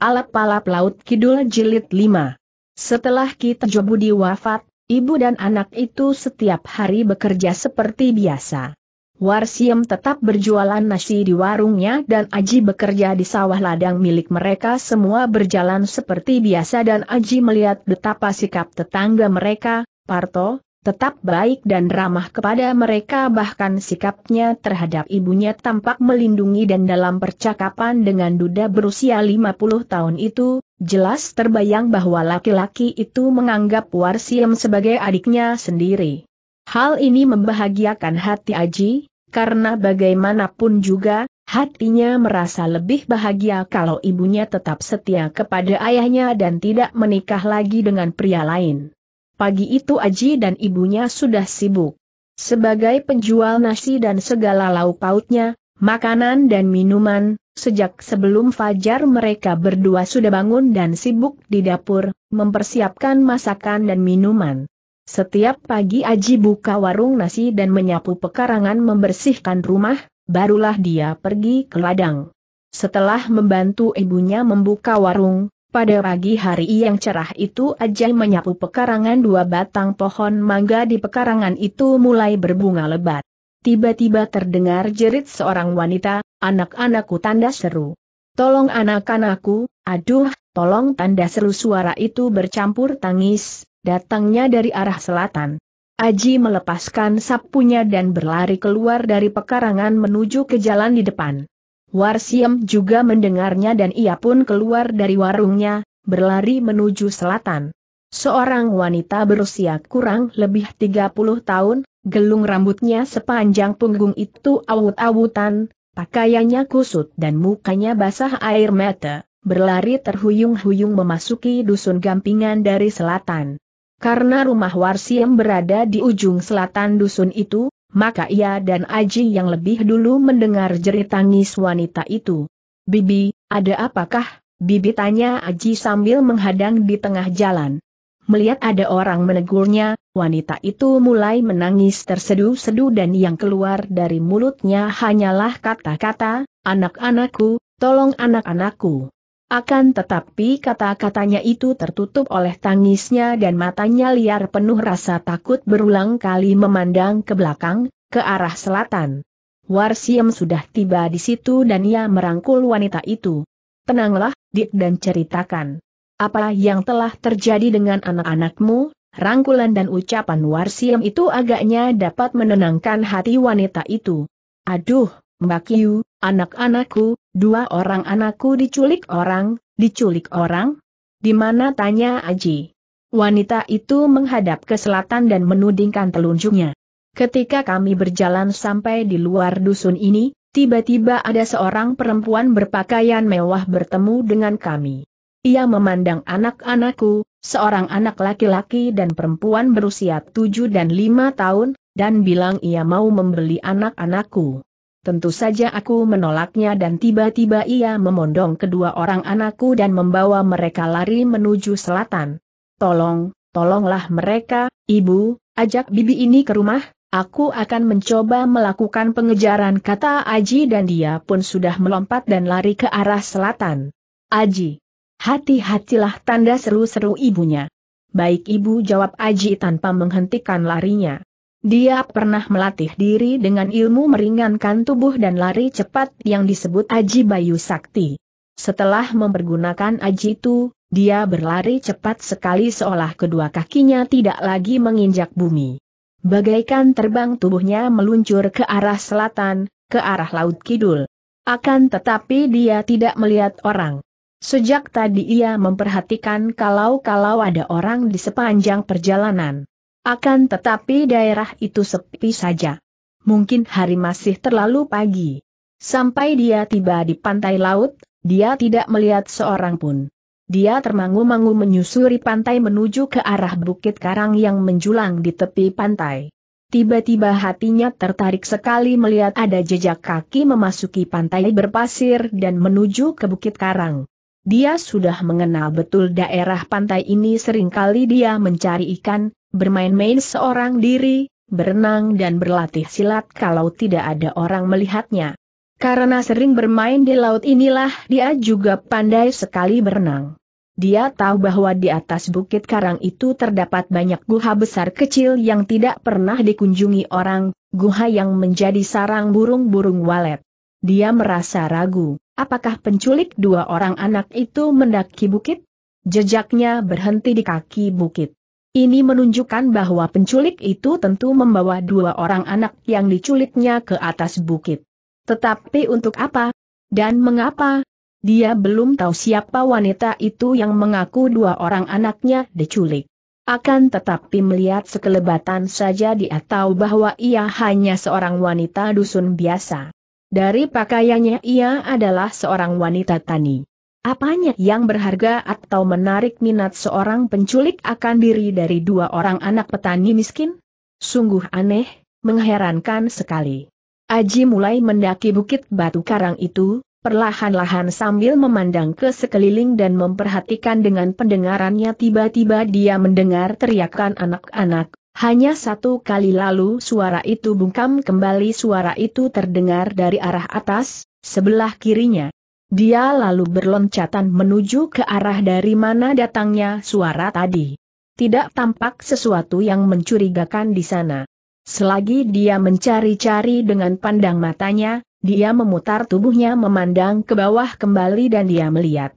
Alap-alap Laut Kidul Jilid 5. Setelah kita Jobudi wafat, ibu dan anak itu setiap hari bekerja seperti biasa. Warsiem tetap berjualan nasi di warungnya dan Aji bekerja di sawah ladang milik mereka semua berjalan seperti biasa dan Aji melihat betapa sikap tetangga mereka, Parto, tetap baik dan ramah kepada mereka bahkan sikapnya terhadap ibunya tampak melindungi dan dalam percakapan dengan duda berusia 50 tahun itu, jelas terbayang bahwa laki-laki itu menganggap Warsiem sebagai adiknya sendiri. Hal ini membahagiakan hati Aji, karena bagaimanapun juga, hatinya merasa lebih bahagia kalau ibunya tetap setia kepada ayahnya dan tidak menikah lagi dengan pria lain. Pagi itu Aji dan ibunya sudah sibuk. Sebagai penjual nasi dan segala lauk pautnya, makanan dan minuman, sejak sebelum fajar mereka berdua sudah bangun dan sibuk di dapur, mempersiapkan masakan dan minuman. Setiap pagi Aji buka warung nasi dan menyapu pekarangan membersihkan rumah, barulah dia pergi ke ladang. Setelah membantu ibunya membuka warung, pada pagi hari yang cerah itu Ajay menyapu pekarangan dua batang pohon mangga di pekarangan itu mulai berbunga lebat. Tiba-tiba terdengar jerit seorang wanita, anak-anakku tanda seru. Tolong anak-anakku, aduh, tolong tanda seru suara itu bercampur tangis, datangnya dari arah selatan. Aji melepaskan sapunya dan berlari keluar dari pekarangan menuju ke jalan di depan. Warsiem juga mendengarnya dan ia pun keluar dari warungnya, berlari menuju selatan. Seorang wanita berusia kurang lebih 30 tahun, gelung rambutnya sepanjang punggung itu awut-awutan, pakaiannya kusut dan mukanya basah air mata, berlari terhuyung-huyung memasuki dusun gampingan dari selatan. Karena rumah Warsiem berada di ujung selatan dusun itu, maka ia dan Aji yang lebih dulu mendengar jerit tangis wanita itu. Bibi, ada apakah? Bibi tanya Aji sambil menghadang di tengah jalan. Melihat ada orang menegurnya, wanita itu mulai menangis tersedu-sedu dan yang keluar dari mulutnya hanyalah kata-kata, anak-anakku, tolong anak-anakku. Akan tetapi kata-katanya itu tertutup oleh tangisnya dan matanya liar penuh rasa takut berulang kali memandang ke belakang, ke arah selatan. Warsiem sudah tiba di situ dan ia merangkul wanita itu. Tenanglah, Dik dan ceritakan. Apa yang telah terjadi dengan anak-anakmu? Rangkulan dan ucapan Warsiem itu agaknya dapat menenangkan hati wanita itu. Aduh, Mbak Yu, anak-anakku, Dua orang anakku diculik orang, diculik orang? Di mana tanya Aji? Wanita itu menghadap ke selatan dan menudingkan telunjuknya. Ketika kami berjalan sampai di luar dusun ini, tiba-tiba ada seorang perempuan berpakaian mewah bertemu dengan kami. Ia memandang anak-anakku, seorang anak laki-laki dan perempuan berusia tujuh dan lima tahun, dan bilang ia mau membeli anak-anakku. Tentu saja aku menolaknya dan tiba-tiba ia memondong kedua orang anakku dan membawa mereka lari menuju selatan. Tolong, tolonglah mereka, ibu, ajak bibi ini ke rumah, aku akan mencoba melakukan pengejaran kata Aji dan dia pun sudah melompat dan lari ke arah selatan. Aji, hati-hatilah tanda seru-seru ibunya. Baik ibu jawab Aji tanpa menghentikan larinya. Dia pernah melatih diri dengan ilmu meringankan tubuh dan lari cepat yang disebut Aji Bayu Sakti. Setelah mempergunakan Aji itu, dia berlari cepat sekali seolah kedua kakinya tidak lagi menginjak bumi. Bagaikan terbang tubuhnya meluncur ke arah selatan, ke arah Laut Kidul. Akan tetapi dia tidak melihat orang. Sejak tadi ia memperhatikan kalau-kalau ada orang di sepanjang perjalanan. Akan tetapi daerah itu sepi saja. Mungkin hari masih terlalu pagi. Sampai dia tiba di pantai laut, dia tidak melihat seorang pun. Dia termangu-mangu menyusuri pantai menuju ke arah bukit karang yang menjulang di tepi pantai. Tiba-tiba hatinya tertarik sekali melihat ada jejak kaki memasuki pantai berpasir dan menuju ke bukit karang. Dia sudah mengenal betul daerah pantai ini seringkali dia mencari ikan, bermain-main seorang diri, berenang dan berlatih silat kalau tidak ada orang melihatnya. Karena sering bermain di laut inilah dia juga pandai sekali berenang. Dia tahu bahwa di atas bukit karang itu terdapat banyak guha besar kecil yang tidak pernah dikunjungi orang, guha yang menjadi sarang burung-burung walet. Dia merasa ragu, apakah penculik dua orang anak itu mendaki bukit? Jejaknya berhenti di kaki bukit. Ini menunjukkan bahwa penculik itu tentu membawa dua orang anak yang diculiknya ke atas bukit. Tetapi untuk apa? Dan mengapa? Dia belum tahu siapa wanita itu yang mengaku dua orang anaknya diculik. Akan tetapi melihat sekelebatan saja dia tahu bahwa ia hanya seorang wanita dusun biasa. Dari pakaiannya ia adalah seorang wanita tani. Apanya yang berharga atau menarik minat seorang penculik akan diri dari dua orang anak petani miskin? Sungguh aneh, mengherankan sekali. Aji mulai mendaki bukit batu karang itu, perlahan-lahan sambil memandang ke sekeliling dan memperhatikan dengan pendengarannya tiba-tiba dia mendengar teriakan anak-anak, hanya satu kali lalu suara itu bungkam kembali suara itu terdengar dari arah atas, sebelah kirinya. Dia lalu berloncatan menuju ke arah dari mana datangnya suara tadi. Tidak tampak sesuatu yang mencurigakan di sana. Selagi dia mencari-cari dengan pandang matanya, dia memutar tubuhnya memandang ke bawah kembali dan dia melihat.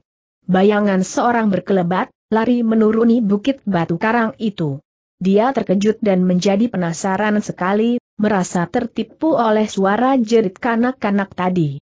Bayangan seorang berkelebat, lari menuruni bukit batu karang itu. Dia terkejut dan menjadi penasaran sekali, merasa tertipu oleh suara jerit kanak-kanak tadi.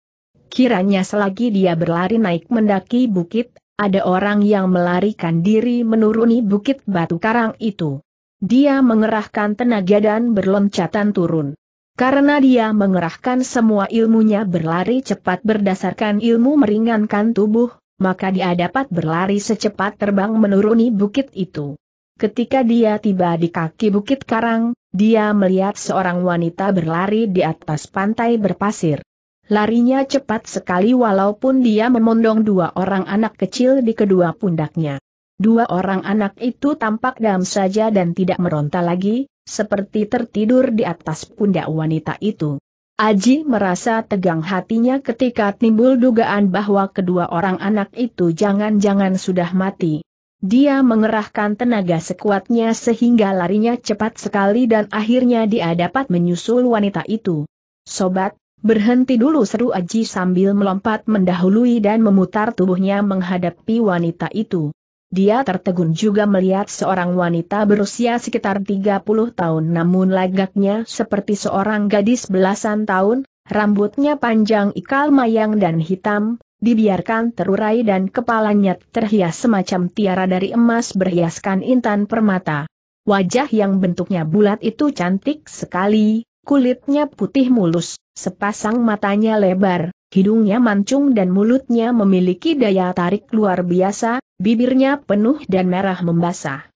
Kiranya selagi dia berlari naik mendaki bukit, ada orang yang melarikan diri menuruni bukit batu karang itu. Dia mengerahkan tenaga dan berloncatan turun. Karena dia mengerahkan semua ilmunya berlari cepat berdasarkan ilmu meringankan tubuh, maka dia dapat berlari secepat terbang menuruni bukit itu. Ketika dia tiba di kaki Bukit Karang, dia melihat seorang wanita berlari di atas pantai berpasir. Larinya cepat sekali walaupun dia memondong dua orang anak kecil di kedua pundaknya. Dua orang anak itu tampak dam saja dan tidak meronta lagi, seperti tertidur di atas pundak wanita itu. Aji merasa tegang hatinya ketika timbul dugaan bahwa kedua orang anak itu jangan-jangan sudah mati. Dia mengerahkan tenaga sekuatnya sehingga larinya cepat sekali dan akhirnya dia dapat menyusul wanita itu. Sobat, Berhenti dulu seru Aji sambil melompat mendahului dan memutar tubuhnya menghadapi wanita itu. Dia tertegun juga melihat seorang wanita berusia sekitar 30 tahun namun lagaknya seperti seorang gadis belasan tahun, rambutnya panjang ikal mayang dan hitam, dibiarkan terurai dan kepalanya terhias semacam tiara dari emas berhiaskan intan permata. Wajah yang bentuknya bulat itu cantik sekali, kulitnya putih mulus, sepasang matanya lebar, hidungnya mancung dan mulutnya memiliki daya tarik luar biasa, bibirnya penuh dan merah membasah.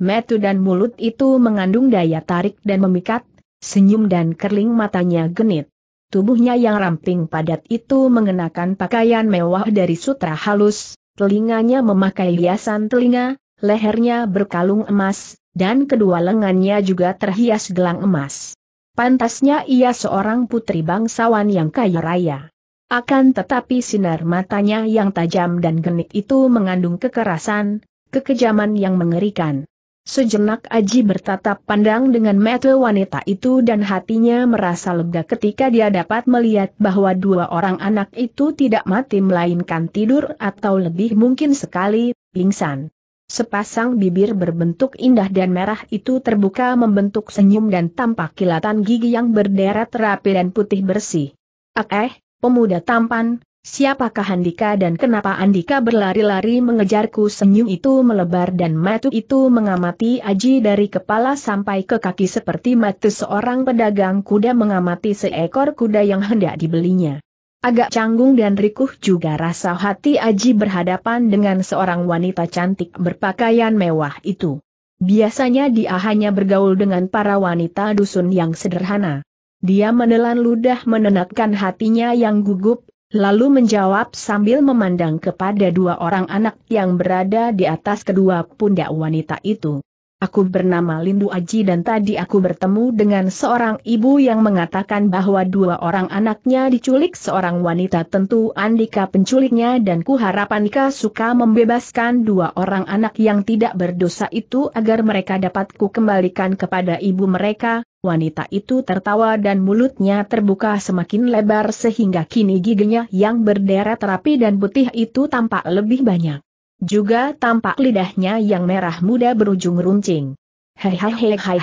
Metu dan mulut itu mengandung daya tarik dan memikat, senyum dan kerling matanya genit. Tubuhnya yang ramping padat itu mengenakan pakaian mewah dari sutra halus, telinganya memakai hiasan telinga, lehernya berkalung emas, dan kedua lengannya juga terhias gelang emas. Pantasnya ia seorang putri bangsawan yang kaya raya. Akan tetapi sinar matanya yang tajam dan genit itu mengandung kekerasan, kekejaman yang mengerikan. Sejenak Aji bertatap pandang dengan mata wanita itu dan hatinya merasa lega ketika dia dapat melihat bahwa dua orang anak itu tidak mati melainkan tidur atau lebih mungkin sekali, pingsan. Sepasang bibir berbentuk indah dan merah itu terbuka membentuk senyum dan tampak kilatan gigi yang berderet rapi dan putih bersih. Ak ah, eh, pemuda tampan, Siapakah Andika dan kenapa Andika berlari-lari mengejarku senyum itu melebar dan matu itu mengamati Aji dari kepala sampai ke kaki seperti mata seorang pedagang kuda mengamati seekor kuda yang hendak dibelinya. Agak canggung dan rikuh juga rasa hati Aji berhadapan dengan seorang wanita cantik berpakaian mewah itu. Biasanya dia hanya bergaul dengan para wanita dusun yang sederhana. Dia menelan ludah menenangkan hatinya yang gugup Lalu menjawab sambil memandang kepada dua orang anak yang berada di atas kedua pundak wanita itu. Aku bernama Lindu Aji dan tadi aku bertemu dengan seorang ibu yang mengatakan bahwa dua orang anaknya diculik seorang wanita tentu Andika penculiknya dan ku harap Andika suka membebaskan dua orang anak yang tidak berdosa itu agar mereka dapat ku kembalikan kepada ibu mereka. Wanita itu tertawa dan mulutnya terbuka semakin lebar sehingga kini giginya yang berderet rapi dan putih itu tampak lebih banyak. Juga tampak lidahnya yang merah muda berujung runcing. Hehehe hai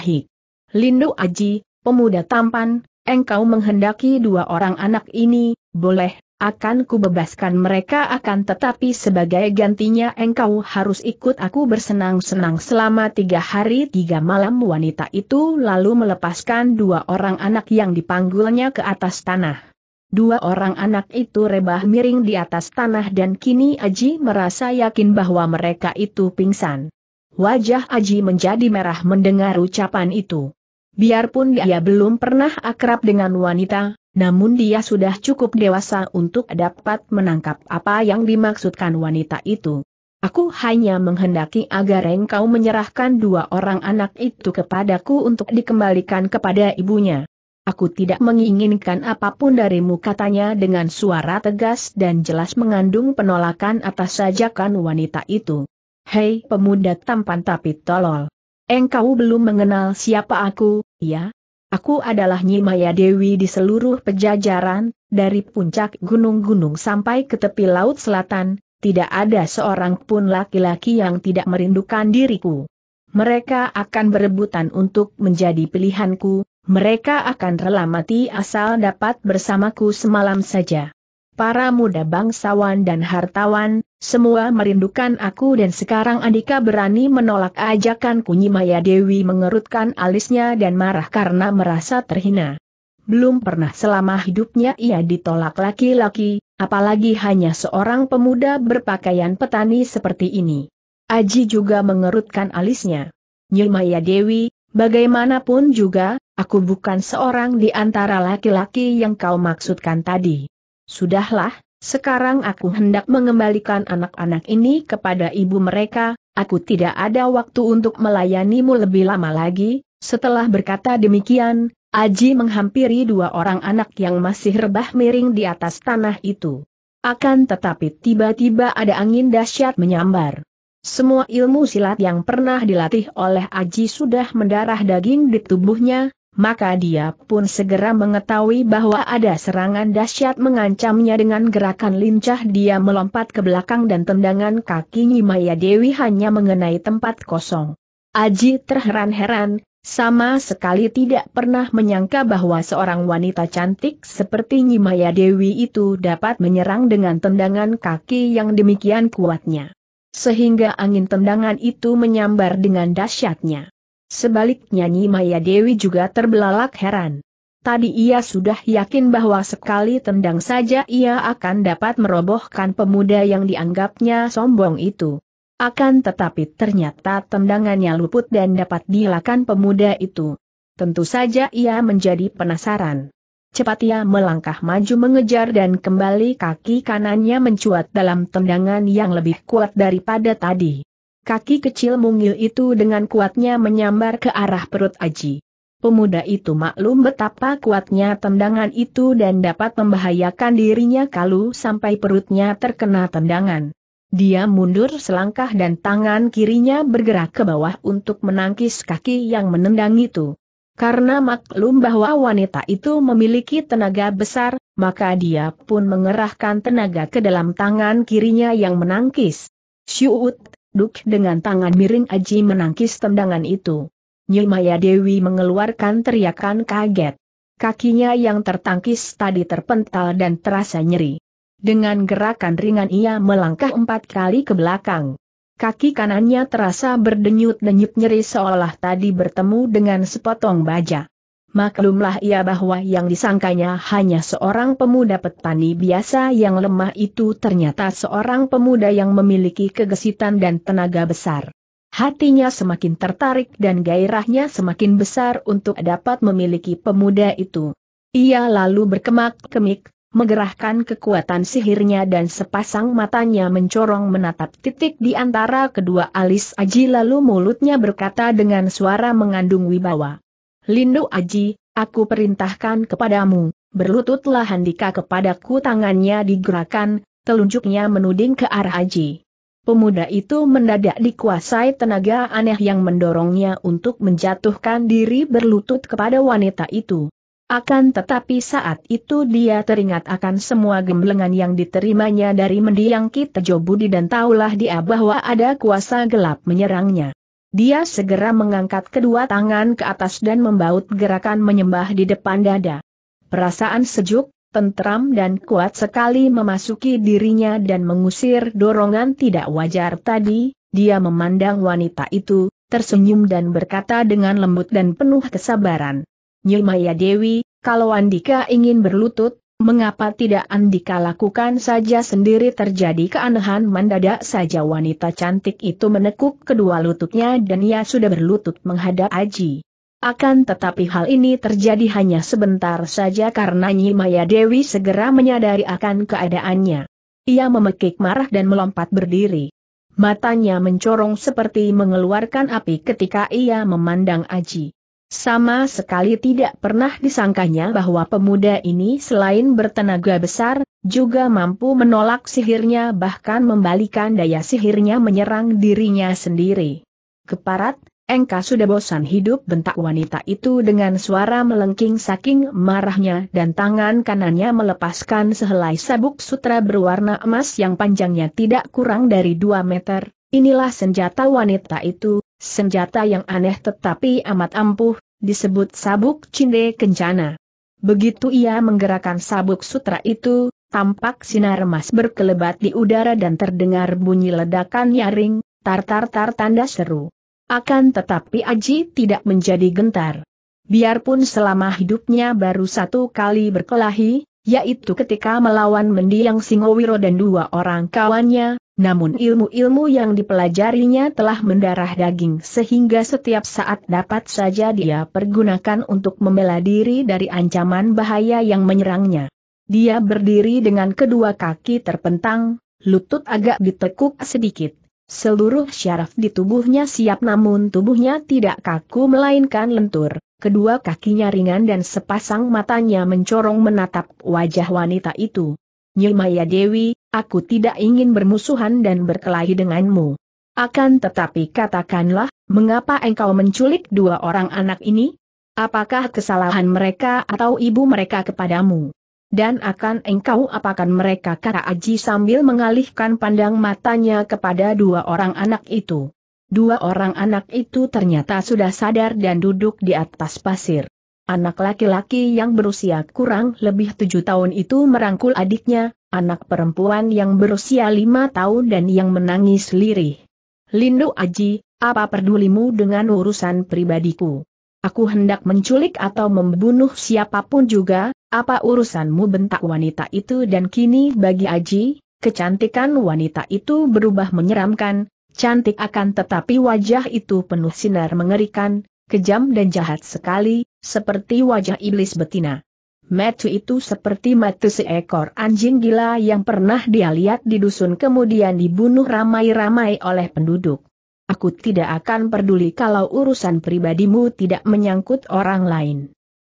Lindu Aji, pemuda tampan, engkau menghendaki dua orang anak ini, boleh, akan kubebaskan mereka akan tetapi sebagai gantinya engkau harus ikut aku bersenang-senang selama tiga hari tiga malam wanita itu lalu melepaskan dua orang anak yang dipanggulnya ke atas tanah. Dua orang anak itu rebah miring di atas tanah dan kini Aji merasa yakin bahwa mereka itu pingsan. Wajah Aji menjadi merah mendengar ucapan itu. Biarpun dia belum pernah akrab dengan wanita, namun dia sudah cukup dewasa untuk dapat menangkap apa yang dimaksudkan wanita itu. Aku hanya menghendaki agar engkau menyerahkan dua orang anak itu kepadaku untuk dikembalikan kepada ibunya. Aku tidak menginginkan apapun darimu katanya dengan suara tegas dan jelas mengandung penolakan atas sajakan wanita itu. Hei pemuda tampan tapi tolol. Engkau belum mengenal siapa aku, ya? Aku adalah Nyimaya Dewi di seluruh pejajaran, dari puncak gunung-gunung sampai ke tepi laut selatan, tidak ada seorang pun laki-laki yang tidak merindukan diriku. Mereka akan berebutan untuk menjadi pilihanku, mereka akan rela mati asal dapat bersamaku semalam saja. Para muda bangsawan dan hartawan, semua merindukan aku dan sekarang Andika berani menolak ajakan ajakanku Maya Dewi mengerutkan alisnya dan marah karena merasa terhina. Belum pernah selama hidupnya ia ditolak laki-laki, apalagi hanya seorang pemuda berpakaian petani seperti ini. Aji juga mengerutkan alisnya. Maya Dewi, bagaimanapun juga, Aku bukan seorang di antara laki-laki yang kau maksudkan tadi. Sudahlah, sekarang aku hendak mengembalikan anak-anak ini kepada ibu mereka, aku tidak ada waktu untuk melayanimu lebih lama lagi. Setelah berkata demikian, Aji menghampiri dua orang anak yang masih rebah miring di atas tanah itu. Akan tetapi tiba-tiba ada angin dahsyat menyambar. Semua ilmu silat yang pernah dilatih oleh Aji sudah mendarah daging di tubuhnya, maka dia pun segera mengetahui bahwa ada serangan dahsyat mengancamnya dengan gerakan lincah dia melompat ke belakang dan tendangan kaki Nyimaya Dewi hanya mengenai tempat kosong. Aji terheran-heran, sama sekali tidak pernah menyangka bahwa seorang wanita cantik seperti Nyimaya Dewi itu dapat menyerang dengan tendangan kaki yang demikian kuatnya. Sehingga angin tendangan itu menyambar dengan dahsyatnya. Sebaliknya Nyi Maya Dewi juga terbelalak heran. Tadi ia sudah yakin bahwa sekali tendang saja ia akan dapat merobohkan pemuda yang dianggapnya sombong itu. Akan tetapi ternyata tendangannya luput dan dapat dilakukan pemuda itu. Tentu saja ia menjadi penasaran. Cepat ia melangkah maju mengejar dan kembali kaki kanannya mencuat dalam tendangan yang lebih kuat daripada tadi. Kaki kecil mungil itu dengan kuatnya menyambar ke arah perut Aji. Pemuda itu maklum betapa kuatnya tendangan itu dan dapat membahayakan dirinya kalau sampai perutnya terkena tendangan. Dia mundur selangkah dan tangan kirinya bergerak ke bawah untuk menangkis kaki yang menendang itu. Karena maklum bahwa wanita itu memiliki tenaga besar, maka dia pun mengerahkan tenaga ke dalam tangan kirinya yang menangkis. Syuut, Duk dengan tangan miring Aji menangkis tendangan itu. Nyimaya Dewi mengeluarkan teriakan kaget. Kakinya yang tertangkis tadi terpental dan terasa nyeri. Dengan gerakan ringan ia melangkah empat kali ke belakang. Kaki kanannya terasa berdenyut-denyut nyeri seolah tadi bertemu dengan sepotong baja. Maklumlah ia bahwa yang disangkanya hanya seorang pemuda petani biasa yang lemah itu ternyata seorang pemuda yang memiliki kegesitan dan tenaga besar. Hatinya semakin tertarik dan gairahnya semakin besar untuk dapat memiliki pemuda itu. Ia lalu berkemak-kemik, menggerahkan kekuatan sihirnya dan sepasang matanya mencorong menatap titik di antara kedua alis Aji lalu mulutnya berkata dengan suara mengandung wibawa. Lindu Aji, aku perintahkan kepadamu, berlututlah Handika kepadaku tangannya digerakkan, telunjuknya menuding ke arah Aji. Pemuda itu mendadak dikuasai tenaga aneh yang mendorongnya untuk menjatuhkan diri berlutut kepada wanita itu. Akan tetapi saat itu dia teringat akan semua gemblengan yang diterimanya dari mendiang Kitejo Budi dan taulah dia bahwa ada kuasa gelap menyerangnya. Dia segera mengangkat kedua tangan ke atas dan membaut gerakan menyembah di depan dada. Perasaan sejuk, tentram dan kuat sekali memasuki dirinya dan mengusir dorongan tidak wajar tadi, dia memandang wanita itu, tersenyum dan berkata dengan lembut dan penuh kesabaran. Maya Dewi, kalau Andika ingin berlutut, Mengapa tidak Andika lakukan saja sendiri terjadi keanehan mendadak saja wanita cantik itu menekuk kedua lututnya dan ia sudah berlutut menghadap Aji. Akan tetapi hal ini terjadi hanya sebentar saja karena Nyi Maya Dewi segera menyadari akan keadaannya. Ia memekik marah dan melompat berdiri. Matanya mencorong seperti mengeluarkan api ketika ia memandang Aji. Sama sekali tidak pernah disangkanya bahwa pemuda ini selain bertenaga besar, juga mampu menolak sihirnya bahkan membalikan daya sihirnya menyerang dirinya sendiri. Keparat, engkau sudah bosan hidup bentak wanita itu dengan suara melengking saking marahnya dan tangan kanannya melepaskan sehelai sabuk sutra berwarna emas yang panjangnya tidak kurang dari 2 meter. Inilah senjata wanita itu, Senjata yang aneh tetapi amat ampuh, disebut sabuk cinde kencana. Begitu ia menggerakkan sabuk sutra itu, tampak sinar emas berkelebat di udara dan terdengar bunyi ledakan nyaring, tar-tar-tar tanda seru. Akan tetapi Aji tidak menjadi gentar. Biarpun selama hidupnya baru satu kali berkelahi, yaitu ketika melawan mendiang Singowiro dan dua orang kawannya, namun ilmu-ilmu yang dipelajarinya telah mendarah daging sehingga setiap saat dapat saja dia pergunakan untuk membela diri dari ancaman bahaya yang menyerangnya. Dia berdiri dengan kedua kaki terpentang, lutut agak ditekuk sedikit. Seluruh syaraf di tubuhnya siap namun tubuhnya tidak kaku melainkan lentur. Kedua kakinya ringan dan sepasang matanya mencorong menatap wajah wanita itu. Nyilmaya Dewi, aku tidak ingin bermusuhan dan berkelahi denganmu. Akan tetapi katakanlah, mengapa engkau menculik dua orang anak ini? Apakah kesalahan mereka atau ibu mereka kepadamu? Dan akan engkau apakan mereka kata Aji sambil mengalihkan pandang matanya kepada dua orang anak itu. Dua orang anak itu ternyata sudah sadar dan duduk di atas pasir. Anak laki-laki yang berusia kurang lebih tujuh tahun itu merangkul adiknya, anak perempuan yang berusia lima tahun dan yang menangis lirih. Lindu Aji, apa pedulimu dengan urusan pribadiku? Aku hendak menculik atau membunuh siapapun juga, apa urusanmu bentak wanita itu dan kini bagi Aji, kecantikan wanita itu berubah menyeramkan, cantik akan tetapi wajah itu penuh sinar mengerikan, kejam dan jahat sekali, seperti wajah iblis betina. Metu itu seperti mata seekor anjing gila yang pernah dia lihat di dusun kemudian dibunuh ramai-ramai oleh penduduk. Aku tidak akan peduli kalau urusan pribadimu tidak menyangkut orang lain.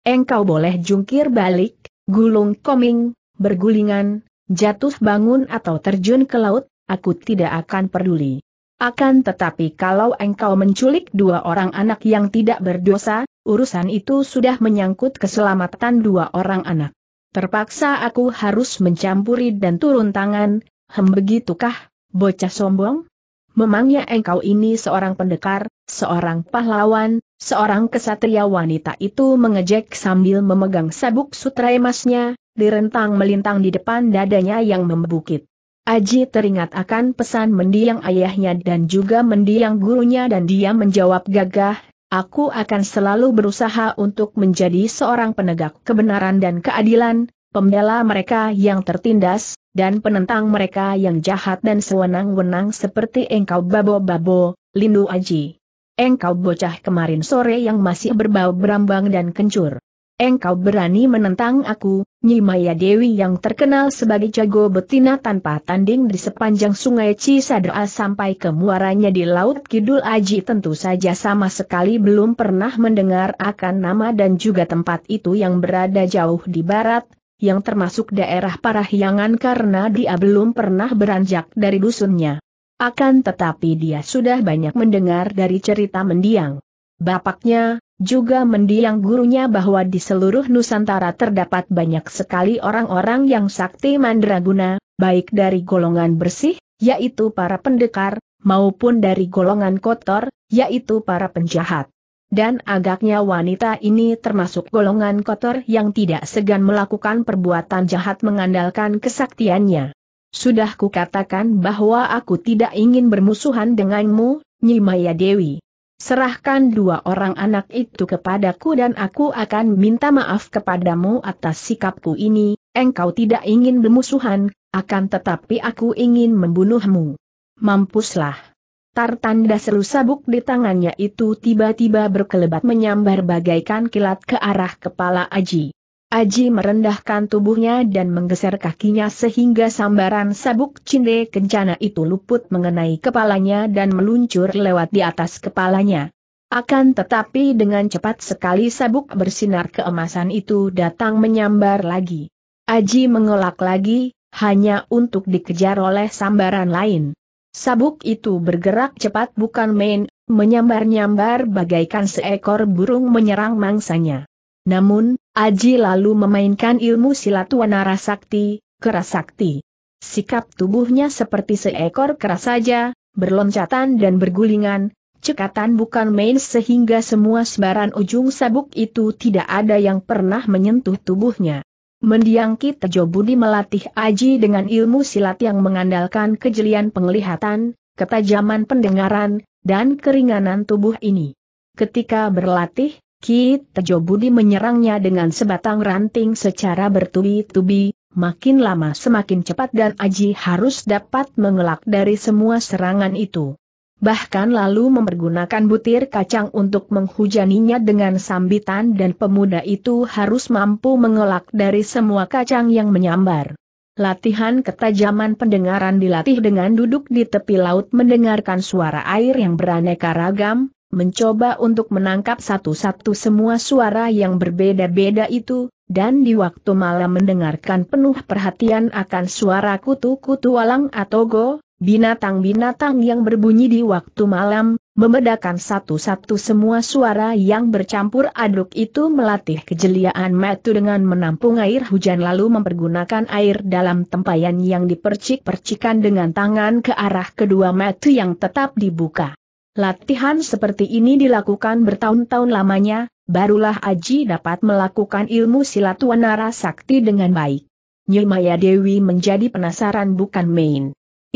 Engkau boleh jungkir balik, gulung koming, bergulingan, jatuh bangun atau terjun ke laut, aku tidak akan peduli. Akan tetapi kalau engkau menculik dua orang anak yang tidak berdosa, urusan itu sudah menyangkut keselamatan dua orang anak. Terpaksa aku harus mencampuri dan turun tangan, hem begitukah, bocah sombong? Memangnya engkau ini seorang pendekar, seorang pahlawan, seorang kesatria wanita itu mengejek sambil memegang sabuk sutra emasnya, direntang melintang di depan dadanya yang membukit. Aji teringat akan pesan mendiang ayahnya dan juga mendiang gurunya dan dia menjawab gagah, aku akan selalu berusaha untuk menjadi seorang penegak kebenaran dan keadilan, pembela mereka yang tertindas, dan penentang mereka yang jahat dan sewenang-wenang seperti engkau babo-babo, lindu Aji. Engkau bocah kemarin sore yang masih berbau berambang dan kencur engkau berani menentang aku, Maya Dewi yang terkenal sebagai jago betina tanpa tanding di sepanjang sungai Cisadra sampai ke muaranya di Laut Kidul Aji tentu saja sama sekali belum pernah mendengar akan nama dan juga tempat itu yang berada jauh di barat, yang termasuk daerah Parahyangan karena dia belum pernah beranjak dari dusunnya. Akan tetapi dia sudah banyak mendengar dari cerita mendiang. Bapaknya, juga mendiang gurunya bahwa di seluruh Nusantara terdapat banyak sekali orang-orang yang sakti mandraguna, baik dari golongan bersih, yaitu para pendekar, maupun dari golongan kotor, yaitu para penjahat. Dan agaknya wanita ini termasuk golongan kotor yang tidak segan melakukan perbuatan jahat mengandalkan kesaktiannya. Sudah kukatakan bahwa aku tidak ingin bermusuhan denganmu, Nyimaya Dewi. Serahkan dua orang anak itu kepadaku dan aku akan minta maaf kepadamu atas sikapku ini, engkau tidak ingin bermusuhan, akan tetapi aku ingin membunuhmu. Mampuslah. Tartanda seru sabuk di tangannya itu tiba-tiba berkelebat menyambar bagaikan kilat ke arah kepala Aji. Aji merendahkan tubuhnya dan menggeser kakinya sehingga sambaran sabuk cinde kencana itu luput mengenai kepalanya dan meluncur lewat di atas kepalanya. Akan tetapi dengan cepat sekali sabuk bersinar keemasan itu datang menyambar lagi. Aji mengelak lagi, hanya untuk dikejar oleh sambaran lain. Sabuk itu bergerak cepat bukan main, menyambar-nyambar bagaikan seekor burung menyerang mangsanya. Namun, Aji lalu memainkan ilmu silat wanara sakti, kerasakti. Sikap tubuhnya seperti seekor kera saja, berloncatan dan bergulingan, cekatan bukan main sehingga semua sebaran ujung sabuk itu tidak ada yang pernah menyentuh tubuhnya. Mendiang Ki Budi melatih Aji dengan ilmu silat yang mengandalkan kejelian penglihatan, ketajaman pendengaran, dan keringanan tubuh ini. Ketika berlatih, Ki Tejo Budi menyerangnya dengan sebatang ranting secara bertubi-tubi, makin lama semakin cepat dan Aji harus dapat mengelak dari semua serangan itu. Bahkan lalu mempergunakan butir kacang untuk menghujaninya dengan sambitan dan pemuda itu harus mampu mengelak dari semua kacang yang menyambar. Latihan ketajaman pendengaran dilatih dengan duduk di tepi laut mendengarkan suara air yang beraneka ragam, mencoba untuk menangkap satu-satu semua suara yang berbeda-beda itu, dan di waktu malam mendengarkan penuh perhatian akan suara kutu-kutu walang atau go, binatang-binatang yang berbunyi di waktu malam, membedakan satu-satu semua suara yang bercampur aduk itu melatih kejeliaan metu dengan menampung air hujan lalu mempergunakan air dalam tempayan yang dipercik-percikan dengan tangan ke arah kedua metu yang tetap dibuka. Latihan seperti ini dilakukan bertahun-tahun lamanya, barulah Aji dapat melakukan ilmu silat wanara sakti dengan baik. Maya Dewi menjadi penasaran bukan main.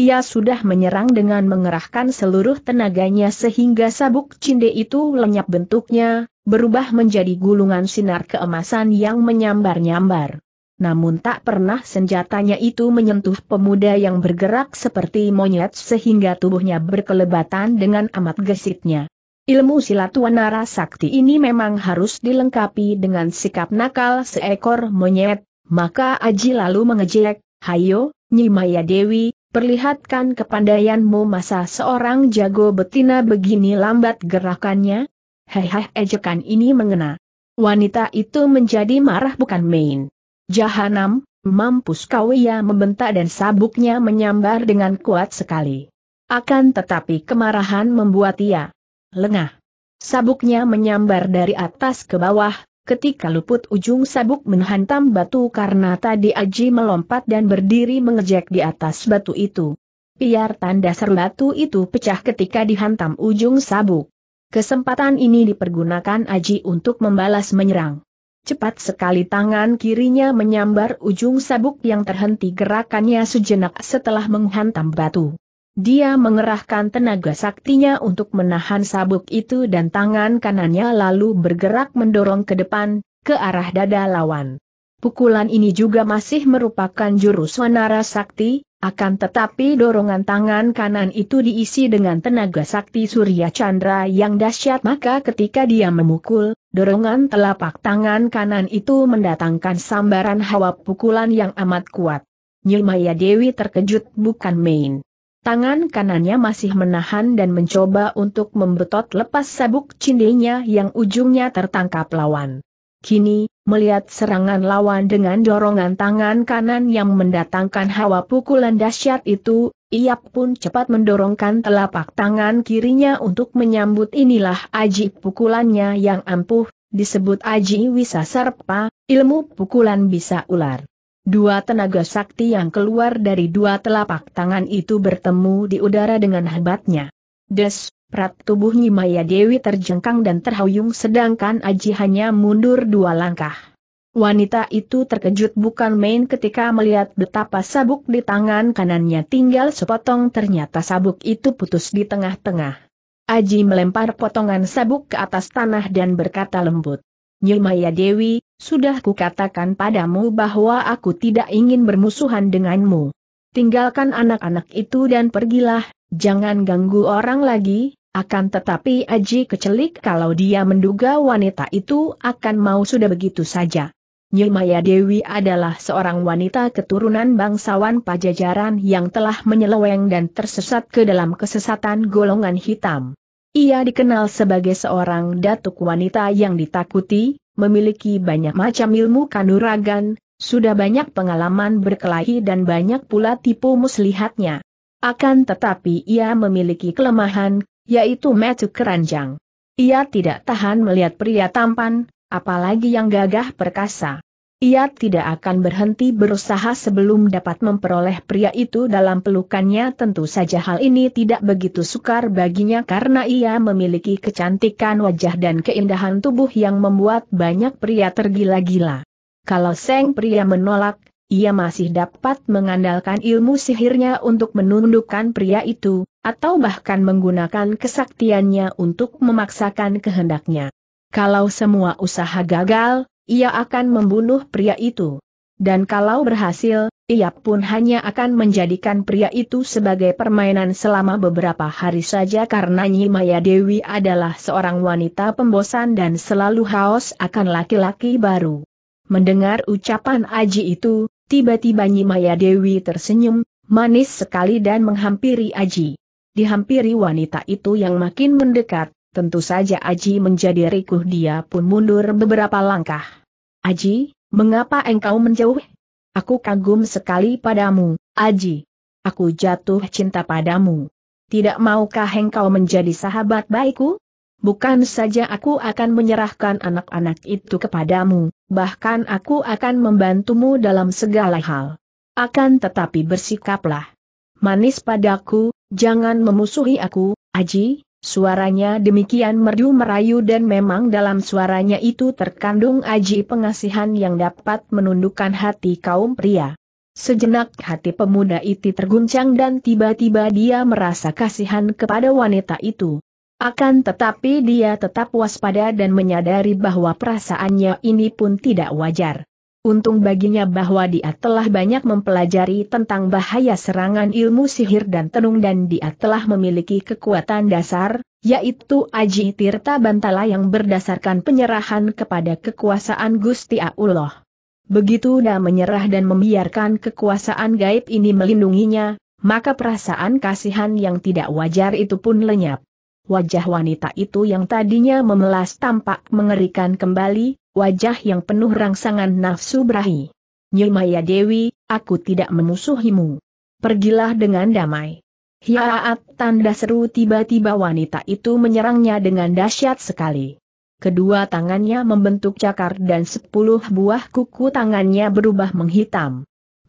Ia sudah menyerang dengan mengerahkan seluruh tenaganya sehingga sabuk cinde itu lenyap bentuknya, berubah menjadi gulungan sinar keemasan yang menyambar-nyambar. Namun tak pernah senjatanya itu menyentuh pemuda yang bergerak seperti monyet sehingga tubuhnya berkelebatan dengan amat gesitnya. Ilmu silat wanara sakti ini memang harus dilengkapi dengan sikap nakal seekor monyet, maka Aji lalu mengejek, Hayo, Nyimaya Dewi, perlihatkan kepandaianmu masa seorang jago betina begini lambat gerakannya? Hehehe ejekan ini mengena. Wanita itu menjadi marah bukan main. Jahanam, mampus kau ia membentak dan sabuknya menyambar dengan kuat sekali. Akan tetapi kemarahan membuat ia lengah. Sabuknya menyambar dari atas ke bawah, ketika luput ujung sabuk menghantam batu karena tadi Aji melompat dan berdiri mengejek di atas batu itu. Piar tanda seru batu itu pecah ketika dihantam ujung sabuk. Kesempatan ini dipergunakan Aji untuk membalas menyerang. Cepat sekali tangan kirinya menyambar ujung sabuk yang terhenti gerakannya sejenak setelah menghantam batu. Dia mengerahkan tenaga saktinya untuk menahan sabuk itu dan tangan kanannya lalu bergerak mendorong ke depan, ke arah dada lawan. Pukulan ini juga masih merupakan jurus wanara sakti, akan tetapi dorongan tangan kanan itu diisi dengan tenaga sakti Surya Chandra yang dahsyat maka ketika dia memukul, Dorongan telapak tangan kanan itu mendatangkan sambaran hawa pukulan yang amat kuat. Nyilmaya Dewi terkejut bukan main. Tangan kanannya masih menahan dan mencoba untuk membetot lepas sabuk cindinya yang ujungnya tertangkap lawan. Kini, melihat serangan lawan dengan dorongan tangan kanan yang mendatangkan hawa pukulan dahsyat itu, ia pun cepat mendorongkan telapak tangan kirinya untuk menyambut inilah aji pukulannya yang ampuh, disebut aji wisasarpa, ilmu pukulan bisa ular. Dua tenaga sakti yang keluar dari dua telapak tangan itu bertemu di udara dengan hebatnya. Des, prat tubuh Nyimaya Dewi terjengkang dan terhuyung sedangkan Aji hanya mundur dua langkah. Wanita itu terkejut bukan main ketika melihat betapa sabuk di tangan kanannya tinggal sepotong ternyata sabuk itu putus di tengah-tengah. Aji melempar potongan sabuk ke atas tanah dan berkata lembut. Nyilmaya Dewi, sudah kukatakan padamu bahwa aku tidak ingin bermusuhan denganmu. Tinggalkan anak-anak itu dan pergilah, jangan ganggu orang lagi, akan tetapi Aji kecelik kalau dia menduga wanita itu akan mau sudah begitu saja. Nyilmaya Dewi adalah seorang wanita keturunan bangsawan pajajaran yang telah menyeleweng dan tersesat ke dalam kesesatan golongan hitam. Ia dikenal sebagai seorang datuk wanita yang ditakuti, memiliki banyak macam ilmu kanuragan, sudah banyak pengalaman berkelahi dan banyak pula tipu muslihatnya. Akan tetapi ia memiliki kelemahan, yaitu metu keranjang. Ia tidak tahan melihat pria tampan, apalagi yang gagah perkasa. Ia tidak akan berhenti berusaha sebelum dapat memperoleh pria itu dalam pelukannya tentu saja hal ini tidak begitu sukar baginya karena ia memiliki kecantikan wajah dan keindahan tubuh yang membuat banyak pria tergila-gila. Kalau Seng pria menolak, ia masih dapat mengandalkan ilmu sihirnya untuk menundukkan pria itu, atau bahkan menggunakan kesaktiannya untuk memaksakan kehendaknya. Kalau semua usaha gagal, ia akan membunuh pria itu. Dan kalau berhasil, ia pun hanya akan menjadikan pria itu sebagai permainan selama beberapa hari saja karena Nyi Maya Dewi adalah seorang wanita pembosan dan selalu haus akan laki-laki baru. Mendengar ucapan Aji itu, tiba-tiba Nyi Maya Dewi tersenyum, manis sekali dan menghampiri Aji. Dihampiri wanita itu yang makin mendekat, Tentu saja Aji menjadi rikuh dia pun mundur beberapa langkah. Aji, mengapa engkau menjauh? Aku kagum sekali padamu, Aji. Aku jatuh cinta padamu. Tidak maukah engkau menjadi sahabat baikku? Bukan saja aku akan menyerahkan anak-anak itu kepadamu, bahkan aku akan membantumu dalam segala hal. Akan tetapi bersikaplah manis padaku, jangan memusuhi aku, Aji, Suaranya demikian merdu merayu dan memang dalam suaranya itu terkandung aji pengasihan yang dapat menundukkan hati kaum pria. Sejenak hati pemuda itu terguncang dan tiba-tiba dia merasa kasihan kepada wanita itu. Akan tetapi dia tetap waspada dan menyadari bahwa perasaannya ini pun tidak wajar. Untung baginya bahwa dia telah banyak mempelajari tentang bahaya serangan ilmu sihir dan tenung dan dia telah memiliki kekuatan dasar, yaitu Aji Tirta Bantala yang berdasarkan penyerahan kepada kekuasaan Gusti Allah. Begitu dia menyerah dan membiarkan kekuasaan gaib ini melindunginya, maka perasaan kasihan yang tidak wajar itu pun lenyap wajah wanita itu yang tadinya memelas tampak mengerikan kembali, wajah yang penuh rangsangan nafsu berahi. Nyemaya Dewi, aku tidak memusuhimu. Pergilah dengan damai. Hiaat tanda seru tiba-tiba wanita itu menyerangnya dengan dahsyat sekali. Kedua tangannya membentuk cakar dan sepuluh buah kuku tangannya berubah menghitam.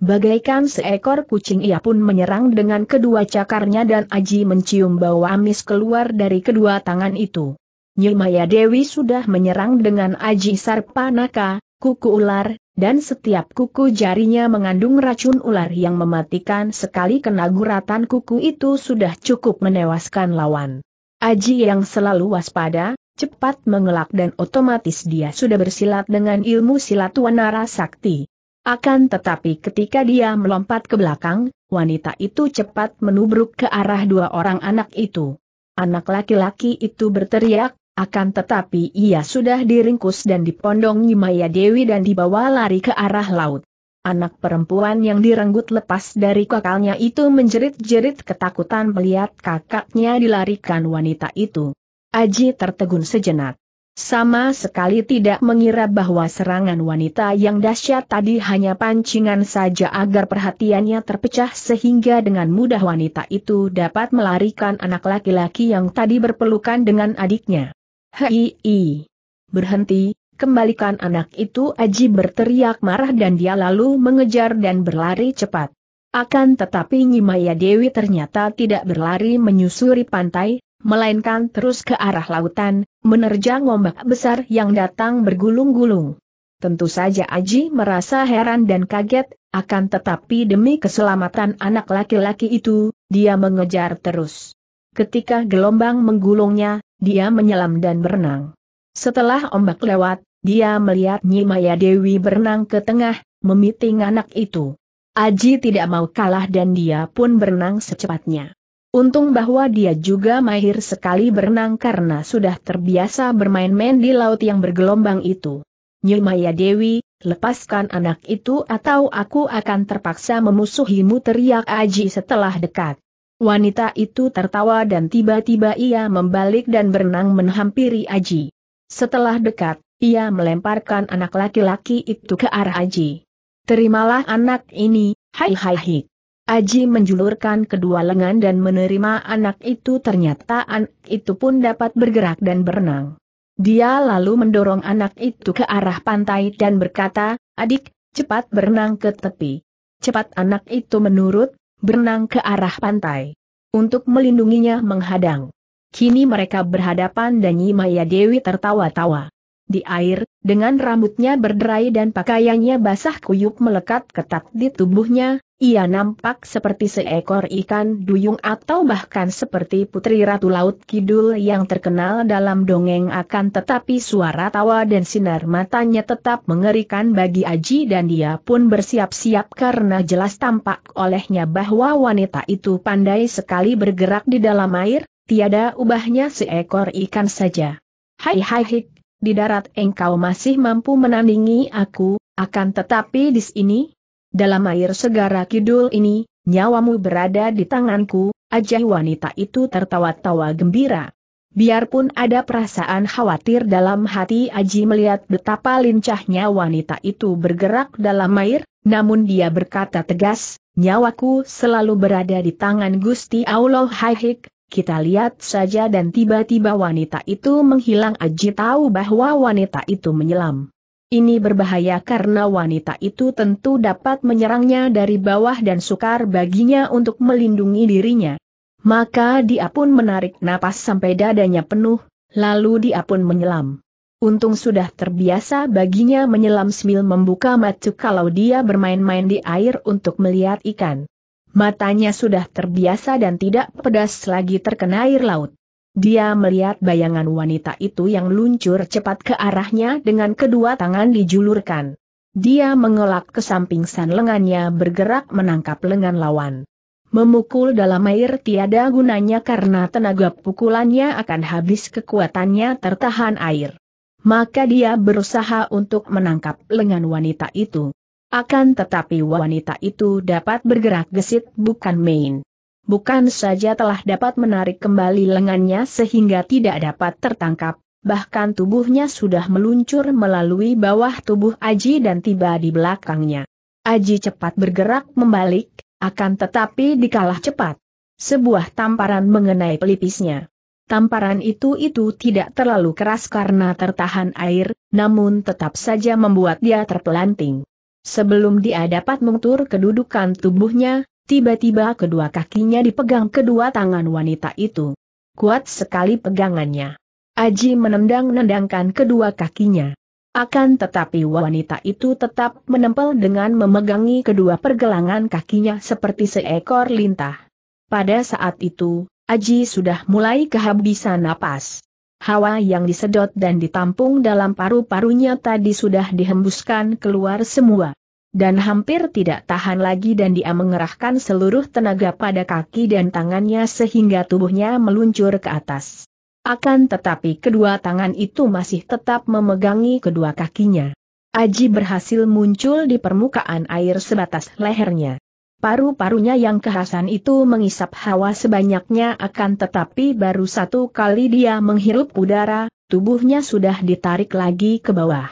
Bagaikan seekor kucing ia pun menyerang dengan kedua cakarnya dan Aji mencium bau amis keluar dari kedua tangan itu. Maya Dewi sudah menyerang dengan Aji Sarpanaka, kuku ular, dan setiap kuku jarinya mengandung racun ular yang mematikan sekali kena guratan kuku itu sudah cukup menewaskan lawan. Aji yang selalu waspada, cepat mengelak dan otomatis dia sudah bersilat dengan ilmu silat wanara sakti. Akan tetapi ketika dia melompat ke belakang, wanita itu cepat menubruk ke arah dua orang anak itu. Anak laki-laki itu berteriak, akan tetapi ia sudah diringkus dan dipondong Nyimaya Dewi dan dibawa lari ke arah laut. Anak perempuan yang direnggut lepas dari kakalnya itu menjerit-jerit ketakutan melihat kakaknya dilarikan wanita itu. Aji tertegun sejenak. Sama sekali tidak mengira bahwa serangan wanita yang dahsyat tadi hanya pancingan saja agar perhatiannya terpecah sehingga dengan mudah wanita itu dapat melarikan anak laki-laki yang tadi berpelukan dengan adiknya. Hei, berhenti, kembalikan anak itu Aji berteriak marah dan dia lalu mengejar dan berlari cepat. Akan tetapi Nyimaya Dewi ternyata tidak berlari menyusuri pantai, melainkan terus ke arah lautan, menerjang ombak besar yang datang bergulung-gulung. Tentu saja Aji merasa heran dan kaget, akan tetapi demi keselamatan anak laki-laki itu, dia mengejar terus. Ketika gelombang menggulungnya, dia menyelam dan berenang. Setelah ombak lewat, dia melihat Maya Dewi berenang ke tengah, memiting anak itu. Aji tidak mau kalah dan dia pun berenang secepatnya. Untung bahwa dia juga mahir sekali berenang karena sudah terbiasa bermain-main di laut yang bergelombang itu. Maya Dewi, lepaskan anak itu atau aku akan terpaksa memusuhimu teriak Aji setelah dekat. Wanita itu tertawa dan tiba-tiba ia membalik dan berenang menghampiri Aji. Setelah dekat, ia melemparkan anak laki-laki itu ke arah Aji. Terimalah anak ini, hai hai hai. Aji menjulurkan kedua lengan dan menerima anak itu ternyata anak itu pun dapat bergerak dan berenang. Dia lalu mendorong anak itu ke arah pantai dan berkata, adik, cepat berenang ke tepi. Cepat anak itu menurut, berenang ke arah pantai. Untuk melindunginya menghadang. Kini mereka berhadapan dan Nyi Maya Dewi tertawa-tawa di air, dengan rambutnya berderai dan pakaiannya basah kuyup melekat ketat di tubuhnya, ia nampak seperti seekor ikan duyung atau bahkan seperti putri ratu laut kidul yang terkenal dalam dongeng akan tetapi suara tawa dan sinar matanya tetap mengerikan bagi Aji dan dia pun bersiap-siap karena jelas tampak olehnya bahwa wanita itu pandai sekali bergerak di dalam air, tiada ubahnya seekor ikan saja. Hai hai hik, di darat engkau masih mampu menandingi aku, akan tetapi di sini, dalam air segara kidul ini, nyawamu berada di tanganku, ajai wanita itu tertawa-tawa gembira. Biarpun ada perasaan khawatir dalam hati Aji melihat betapa lincahnya wanita itu bergerak dalam air, namun dia berkata tegas, nyawaku selalu berada di tangan Gusti Allah Haihik, kita lihat saja dan tiba-tiba wanita itu menghilang Aji tahu bahwa wanita itu menyelam. Ini berbahaya karena wanita itu tentu dapat menyerangnya dari bawah dan sukar baginya untuk melindungi dirinya. Maka dia pun menarik napas sampai dadanya penuh, lalu dia pun menyelam. Untung sudah terbiasa baginya menyelam sambil membuka mata kalau dia bermain-main di air untuk melihat ikan. Matanya sudah terbiasa dan tidak pedas lagi terkena air laut. Dia melihat bayangan wanita itu yang luncur cepat ke arahnya dengan kedua tangan dijulurkan. Dia mengelak ke samping san lengannya bergerak menangkap lengan lawan. Memukul dalam air tiada gunanya karena tenaga pukulannya akan habis kekuatannya tertahan air. Maka dia berusaha untuk menangkap lengan wanita itu. Akan tetapi wanita itu dapat bergerak gesit bukan main. Bukan saja telah dapat menarik kembali lengannya sehingga tidak dapat tertangkap, bahkan tubuhnya sudah meluncur melalui bawah tubuh Aji dan tiba di belakangnya. Aji cepat bergerak membalik, akan tetapi dikalah cepat. Sebuah tamparan mengenai pelipisnya. Tamparan itu-itu tidak terlalu keras karena tertahan air, namun tetap saja membuat dia terpelanting. Sebelum dia dapat mengtur kedudukan tubuhnya, tiba-tiba kedua kakinya dipegang kedua tangan wanita itu. Kuat sekali pegangannya. Aji menendang-nendangkan kedua kakinya. Akan tetapi wanita itu tetap menempel dengan memegangi kedua pergelangan kakinya seperti seekor lintah. Pada saat itu, Aji sudah mulai kehabisan napas hawa yang disedot dan ditampung dalam paru-parunya tadi sudah dihembuskan keluar semua. Dan hampir tidak tahan lagi dan dia mengerahkan seluruh tenaga pada kaki dan tangannya sehingga tubuhnya meluncur ke atas. Akan tetapi kedua tangan itu masih tetap memegangi kedua kakinya. Aji berhasil muncul di permukaan air sebatas lehernya. Paru-parunya yang kehasan itu mengisap hawa sebanyaknya akan tetapi baru satu kali dia menghirup udara, tubuhnya sudah ditarik lagi ke bawah.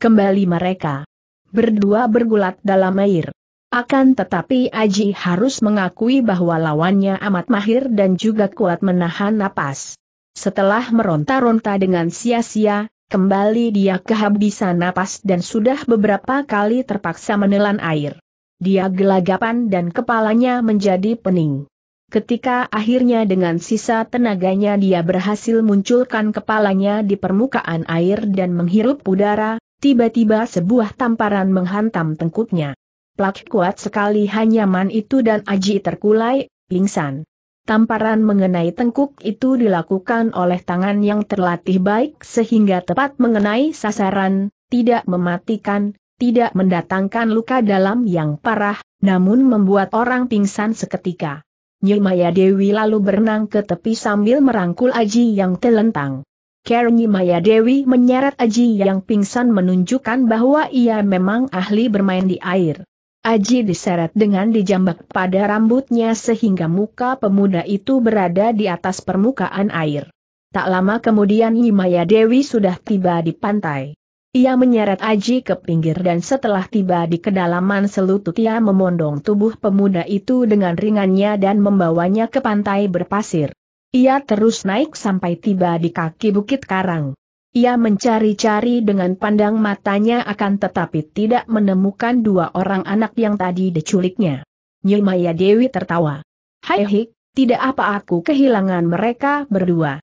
Kembali mereka berdua bergulat dalam air. Akan tetapi Aji harus mengakui bahwa lawannya amat mahir dan juga kuat menahan napas. Setelah meronta-ronta dengan sia-sia, kembali dia kehabisan napas dan sudah beberapa kali terpaksa menelan air. Dia gelagapan dan kepalanya menjadi pening. Ketika akhirnya dengan sisa tenaganya dia berhasil munculkan kepalanya di permukaan air dan menghirup udara, tiba-tiba sebuah tamparan menghantam tengkuknya. Plak kuat sekali hanya man itu dan Aji terkulai, pingsan. Tamparan mengenai tengkuk itu dilakukan oleh tangan yang terlatih baik sehingga tepat mengenai sasaran, tidak mematikan, tidak mendatangkan luka dalam yang parah, namun membuat orang pingsan seketika. Nyimaya Dewi lalu berenang ke tepi sambil merangkul Aji yang telentang. Care Nyimaya Dewi menyeret Aji yang pingsan menunjukkan bahwa ia memang ahli bermain di air. Aji diseret dengan dijambak pada rambutnya sehingga muka pemuda itu berada di atas permukaan air. Tak lama kemudian Nyimaya Dewi sudah tiba di pantai. Ia menyeret Aji ke pinggir dan setelah tiba di kedalaman selutut ia memondong tubuh pemuda itu dengan ringannya dan membawanya ke pantai berpasir. Ia terus naik sampai tiba di kaki Bukit Karang. Ia mencari-cari dengan pandang matanya akan tetapi tidak menemukan dua orang anak yang tadi diculiknya. Maya Dewi tertawa. Hai hik, tidak apa aku kehilangan mereka berdua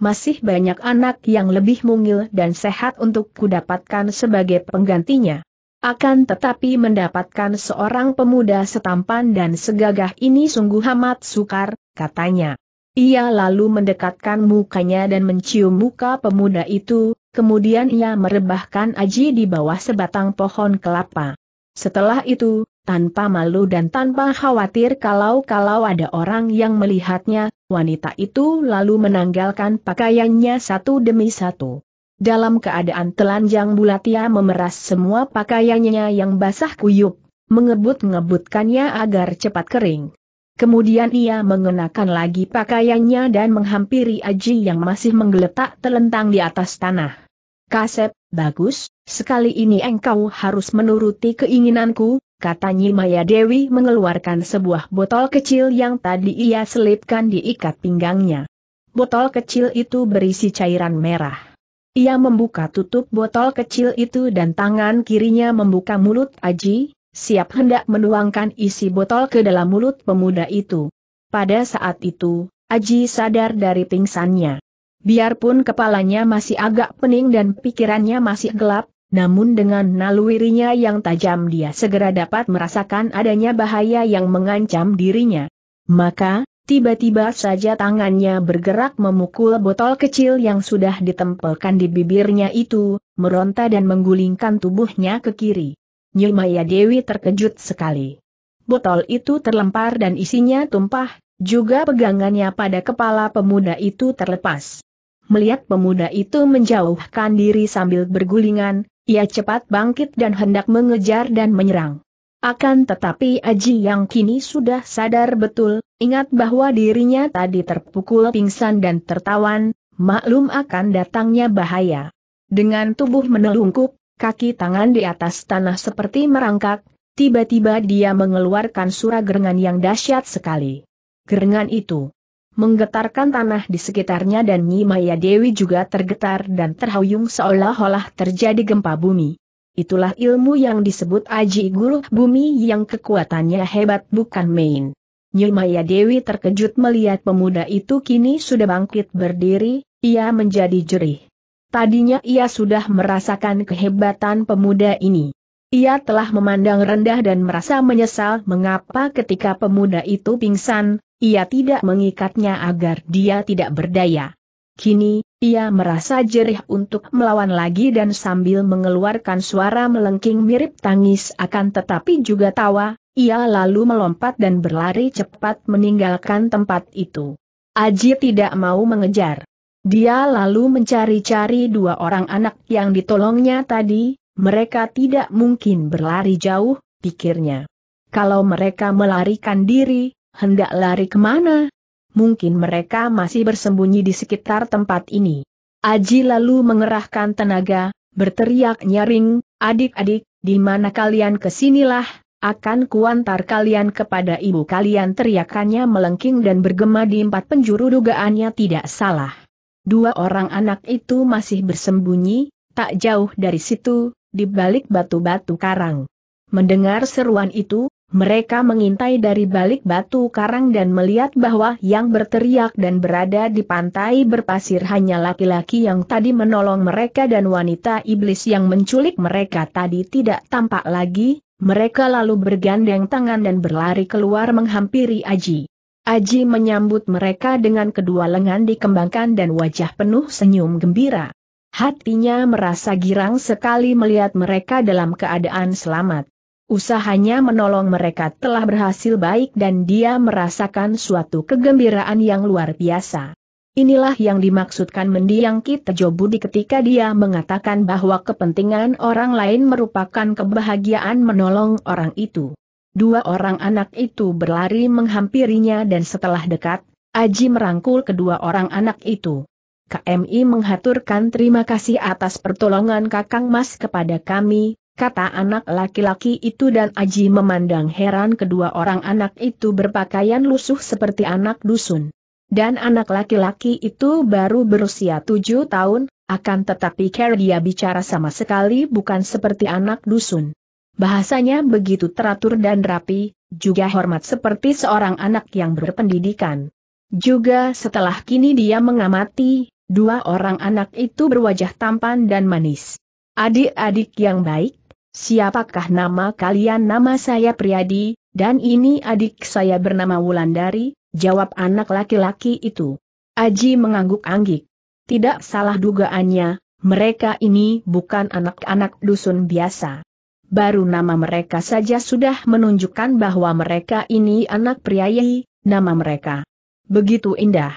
masih banyak anak yang lebih mungil dan sehat untuk kudapatkan sebagai penggantinya. Akan tetapi mendapatkan seorang pemuda setampan dan segagah ini sungguh amat sukar, katanya. Ia lalu mendekatkan mukanya dan mencium muka pemuda itu, kemudian ia merebahkan Aji di bawah sebatang pohon kelapa. Setelah itu, tanpa malu dan tanpa khawatir kalau-kalau ada orang yang melihatnya, wanita itu lalu menanggalkan pakaiannya satu demi satu. Dalam keadaan telanjang bulat ia memeras semua pakaiannya yang basah kuyup, mengebut-ngebutkannya agar cepat kering. Kemudian ia mengenakan lagi pakaiannya dan menghampiri Aji yang masih menggeletak telentang di atas tanah. Kasep, bagus, sekali ini engkau harus menuruti keinginanku, kata Maya Dewi mengeluarkan sebuah botol kecil yang tadi ia selipkan di ikat pinggangnya. Botol kecil itu berisi cairan merah. Ia membuka tutup botol kecil itu dan tangan kirinya membuka mulut Aji, siap hendak menuangkan isi botol ke dalam mulut pemuda itu. Pada saat itu, Aji sadar dari pingsannya. Biarpun kepalanya masih agak pening dan pikirannya masih gelap, namun dengan naluirinya yang tajam dia segera dapat merasakan adanya bahaya yang mengancam dirinya. Maka, tiba-tiba saja tangannya bergerak memukul botol kecil yang sudah ditempelkan di bibirnya itu, meronta dan menggulingkan tubuhnya ke kiri. Nyumaya Dewi terkejut sekali. Botol itu terlempar dan isinya tumpah, juga pegangannya pada kepala pemuda itu terlepas. Melihat pemuda itu menjauhkan diri sambil bergulingan, ia cepat bangkit dan hendak mengejar dan menyerang. Akan tetapi Aji yang kini sudah sadar betul, ingat bahwa dirinya tadi terpukul pingsan dan tertawan, maklum akan datangnya bahaya. Dengan tubuh menelungkup, kaki tangan di atas tanah seperti merangkak, tiba-tiba dia mengeluarkan suara gerengan yang dahsyat sekali. Gerengan itu menggetarkan tanah di sekitarnya dan Nyi Maya Dewi juga tergetar dan terhuyung seolah-olah terjadi gempa bumi. Itulah ilmu yang disebut Aji Guru Bumi yang kekuatannya hebat bukan main. Nyi Maya Dewi terkejut melihat pemuda itu kini sudah bangkit berdiri, ia menjadi jerih. Tadinya ia sudah merasakan kehebatan pemuda ini. Ia telah memandang rendah dan merasa menyesal mengapa ketika pemuda itu pingsan, ia tidak mengikatnya agar dia tidak berdaya. Kini, ia merasa jerih untuk melawan lagi dan sambil mengeluarkan suara melengking mirip tangis akan tetapi juga tawa, ia lalu melompat dan berlari cepat meninggalkan tempat itu. Aji tidak mau mengejar. Dia lalu mencari-cari dua orang anak yang ditolongnya tadi, mereka tidak mungkin berlari jauh, pikirnya. Kalau mereka melarikan diri, hendak lari kemana? Mungkin mereka masih bersembunyi di sekitar tempat ini. Aji lalu mengerahkan tenaga, berteriak nyaring, adik-adik, di mana kalian kesinilah, akan kuantar kalian kepada ibu kalian teriakannya melengking dan bergema di empat penjuru dugaannya tidak salah. Dua orang anak itu masih bersembunyi, tak jauh dari situ, di balik batu-batu karang. Mendengar seruan itu, mereka mengintai dari balik batu karang dan melihat bahwa yang berteriak dan berada di pantai berpasir hanya laki-laki yang tadi menolong mereka dan wanita iblis yang menculik mereka tadi tidak tampak lagi, mereka lalu bergandeng tangan dan berlari keluar menghampiri Aji. Aji menyambut mereka dengan kedua lengan dikembangkan dan wajah penuh senyum gembira. Hatinya merasa girang sekali melihat mereka dalam keadaan selamat. Usahanya menolong mereka telah berhasil baik dan dia merasakan suatu kegembiraan yang luar biasa. Inilah yang dimaksudkan mendiang kita Jobudi ketika dia mengatakan bahwa kepentingan orang lain merupakan kebahagiaan menolong orang itu. Dua orang anak itu berlari menghampirinya dan setelah dekat, Aji merangkul kedua orang anak itu. KMI menghaturkan terima kasih atas pertolongan Kakang Mas kepada kami, kata anak laki-laki itu dan Aji memandang heran kedua orang anak itu berpakaian lusuh seperti anak dusun. Dan anak laki-laki itu baru berusia tujuh tahun, akan tetapi care dia bicara sama sekali bukan seperti anak dusun. Bahasanya begitu teratur dan rapi, juga hormat seperti seorang anak yang berpendidikan. Juga setelah kini dia mengamati, dua orang anak itu berwajah tampan dan manis. Adik-adik yang baik, Siapakah nama kalian? Nama saya Priadi, dan ini adik saya bernama Wulandari, jawab anak laki-laki itu. Aji mengangguk-anggik. Tidak salah dugaannya, mereka ini bukan anak-anak dusun biasa. Baru nama mereka saja sudah menunjukkan bahwa mereka ini anak priayi, nama mereka. Begitu indah.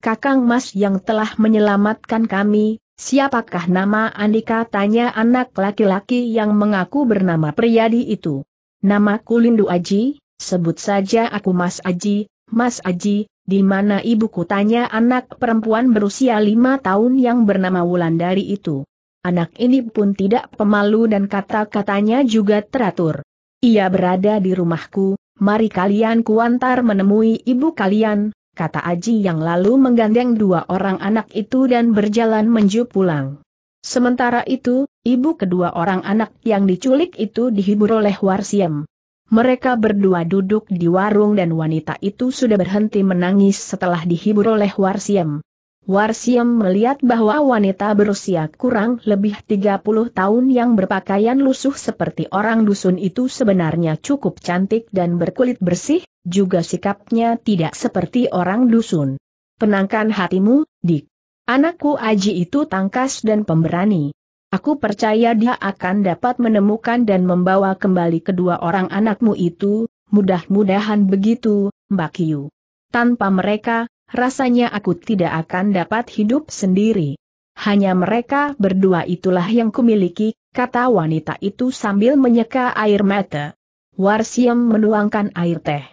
Kakang Mas yang telah menyelamatkan kami, Siapakah nama Andika? Tanya anak laki-laki yang mengaku bernama Priyadi itu. Namaku Lindu Aji, sebut saja aku Mas Aji, Mas Aji, di mana ibuku? Tanya anak perempuan berusia lima tahun yang bernama Wulandari itu. Anak ini pun tidak pemalu dan kata-katanya juga teratur. Ia berada di rumahku, mari kalian kuantar menemui ibu kalian, kata Aji yang lalu menggandeng dua orang anak itu dan berjalan menuju pulang. Sementara itu, ibu kedua orang anak yang diculik itu dihibur oleh Warsiem. Mereka berdua duduk di warung dan wanita itu sudah berhenti menangis setelah dihibur oleh Warsiem. Warsiem melihat bahwa wanita berusia kurang lebih 30 tahun yang berpakaian lusuh seperti orang dusun itu sebenarnya cukup cantik dan berkulit bersih, juga sikapnya tidak seperti orang dusun. Penangkan hatimu, Dik. Anakku Aji itu tangkas dan pemberani. Aku percaya dia akan dapat menemukan dan membawa kembali kedua orang anakmu itu, mudah-mudahan begitu, Mbak Kiyu. Tanpa mereka, rasanya aku tidak akan dapat hidup sendiri. Hanya mereka berdua itulah yang kumiliki, kata wanita itu sambil menyeka air mata. Warsiem menuangkan air teh.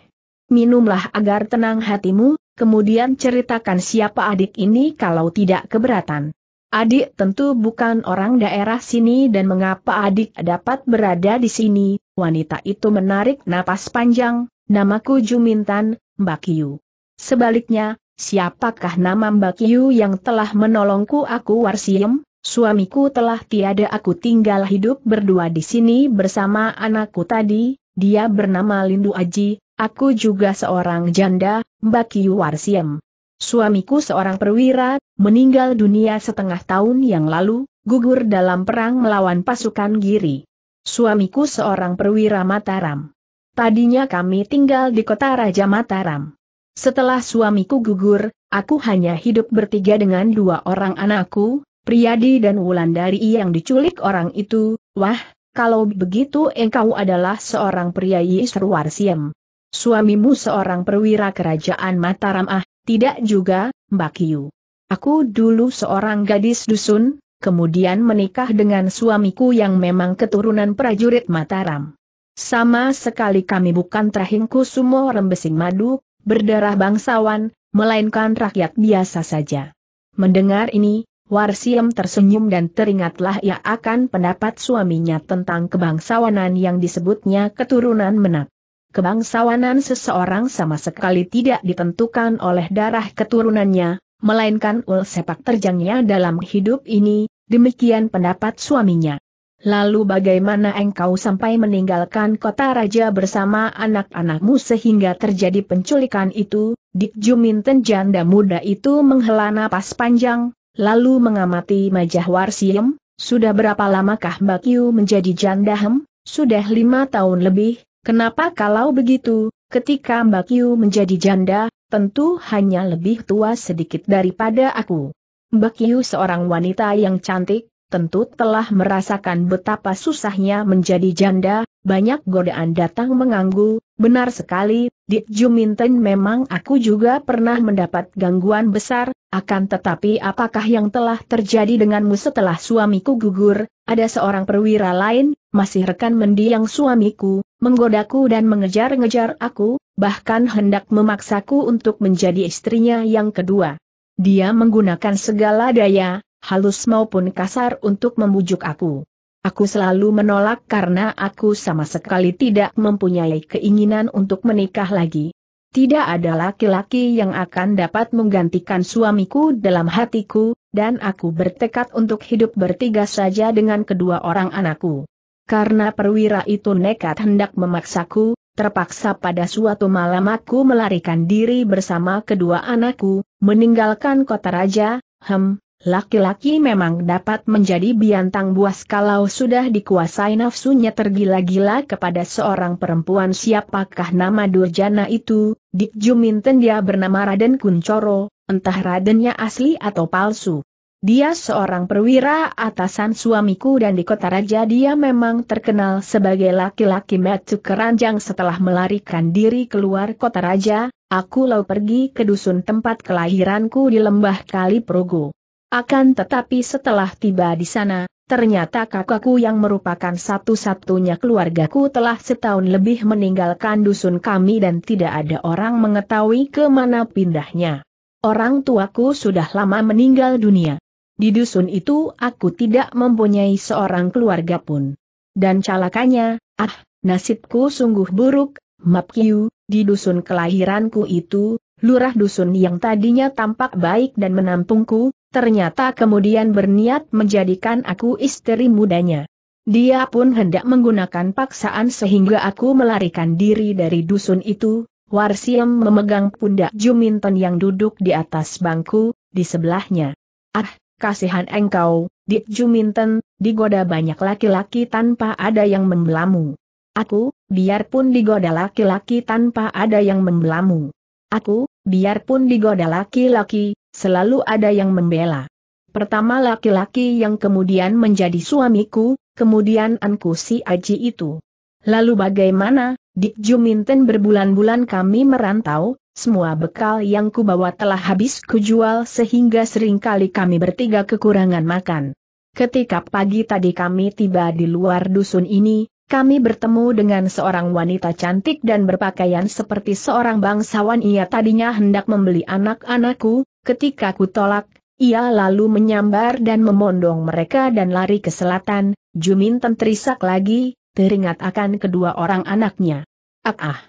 Minumlah agar tenang hatimu, kemudian ceritakan siapa adik ini kalau tidak keberatan. Adik tentu bukan orang daerah sini dan mengapa adik dapat berada di sini, wanita itu menarik napas panjang, namaku Jumintan, Mbak Sebaliknya, Siapakah nama Mbak Yu yang telah menolongku aku Warsiem? Suamiku telah tiada aku tinggal hidup berdua di sini bersama anakku tadi, dia bernama Lindu Aji, aku juga seorang janda, Mbak Yu Warsiem. Suamiku seorang perwira, meninggal dunia setengah tahun yang lalu, gugur dalam perang melawan pasukan Giri. Suamiku seorang perwira Mataram. Tadinya kami tinggal di kota Raja Mataram. Setelah suamiku gugur, aku hanya hidup bertiga dengan dua orang anakku, Priyadi dan Wulandari yang diculik orang itu, wah, kalau begitu engkau adalah seorang pria Warsiem. Suamimu seorang perwira kerajaan Mataram ah, tidak juga, Mbak Kiyu. Aku dulu seorang gadis dusun, kemudian menikah dengan suamiku yang memang keturunan prajurit Mataram. Sama sekali kami bukan trahingku sumo Rembesing Madu, berdarah bangsawan, melainkan rakyat biasa saja. Mendengar ini, Warsiem tersenyum dan teringatlah ia akan pendapat suaminya tentang kebangsawanan yang disebutnya keturunan menak. Kebangsawanan seseorang sama sekali tidak ditentukan oleh darah keturunannya, melainkan ul sepak terjangnya dalam hidup ini, demikian pendapat suaminya. Lalu bagaimana engkau sampai meninggalkan kota raja bersama anak-anakmu sehingga terjadi penculikan itu? Dik Juminten janda muda itu menghela napas panjang, lalu mengamati Majah Warsiem, sudah berapa lamakah Mbak Yu menjadi janda hem? Sudah lima tahun lebih, kenapa kalau begitu, ketika Mbak Yu menjadi janda, tentu hanya lebih tua sedikit daripada aku. Mbak Yu seorang wanita yang cantik, tentu telah merasakan betapa susahnya menjadi janda, banyak godaan datang mengganggu, benar sekali, di Juminten memang aku juga pernah mendapat gangguan besar, akan tetapi apakah yang telah terjadi denganmu setelah suamiku gugur, ada seorang perwira lain, masih rekan mendiang suamiku, menggodaku dan mengejar-ngejar aku, bahkan hendak memaksaku untuk menjadi istrinya yang kedua. Dia menggunakan segala daya, halus maupun kasar untuk membujuk aku. Aku selalu menolak karena aku sama sekali tidak mempunyai keinginan untuk menikah lagi. Tidak ada laki-laki yang akan dapat menggantikan suamiku dalam hatiku, dan aku bertekad untuk hidup bertiga saja dengan kedua orang anakku. Karena perwira itu nekat hendak memaksaku, terpaksa pada suatu malam aku melarikan diri bersama kedua anakku, meninggalkan kota raja, hem, Laki-laki memang dapat menjadi biantang buas kalau sudah dikuasai nafsunya tergila-gila kepada seorang perempuan siapakah nama Durjana itu, Dik Juminten dia bernama Raden Kuncoro, entah Radennya asli atau palsu. Dia seorang perwira atasan suamiku dan di kota raja dia memang terkenal sebagai laki-laki metu keranjang setelah melarikan diri keluar kota raja, aku lau pergi ke dusun tempat kelahiranku di Lembah Kali Progo. Akan tetapi setelah tiba di sana, ternyata kakakku yang merupakan satu-satunya keluargaku telah setahun lebih meninggalkan dusun kami dan tidak ada orang mengetahui kemana pindahnya. Orang tuaku sudah lama meninggal dunia. Di dusun itu aku tidak mempunyai seorang keluarga pun. Dan calakannya, ah, nasibku sungguh buruk, Mapkiu, di dusun kelahiranku itu, lurah dusun yang tadinya tampak baik dan menampungku, ternyata kemudian berniat menjadikan aku istri mudanya. Dia pun hendak menggunakan paksaan sehingga aku melarikan diri dari dusun itu, Warsiem memegang pundak Juminton yang duduk di atas bangku, di sebelahnya. Ah, kasihan engkau, Dik Juminton, digoda banyak laki-laki tanpa ada yang membelamu. Aku, biarpun digoda laki-laki tanpa ada yang membelamu. Aku, biarpun digoda laki-laki, selalu ada yang membela. Pertama laki-laki yang kemudian menjadi suamiku, kemudian anku si Aji itu. Lalu bagaimana, Dik Juminten berbulan-bulan kami merantau, semua bekal yang kubawa telah habis kujual sehingga seringkali kami bertiga kekurangan makan. Ketika pagi tadi kami tiba di luar dusun ini, kami bertemu dengan seorang wanita cantik dan berpakaian seperti seorang bangsawan ia tadinya hendak membeli anak-anakku, Ketika ku tolak, ia lalu menyambar dan memondong mereka dan lari ke selatan, Juminten terisak lagi, teringat akan kedua orang anaknya. Ah ah!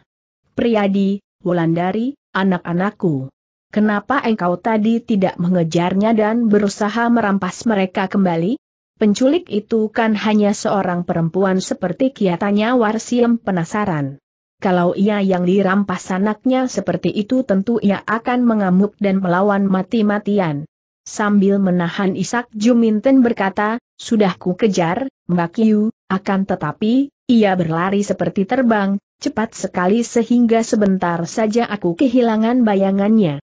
Priyadi, Wulandari, anak-anakku. Kenapa engkau tadi tidak mengejarnya dan berusaha merampas mereka kembali? Penculik itu kan hanya seorang perempuan seperti kiatanya Warsiem penasaran kalau ia yang dirampas anaknya seperti itu tentu ia akan mengamuk dan melawan mati-matian. Sambil menahan Isak Juminten berkata, sudah ku kejar, Mbak Yu, akan tetapi, ia berlari seperti terbang, cepat sekali sehingga sebentar saja aku kehilangan bayangannya.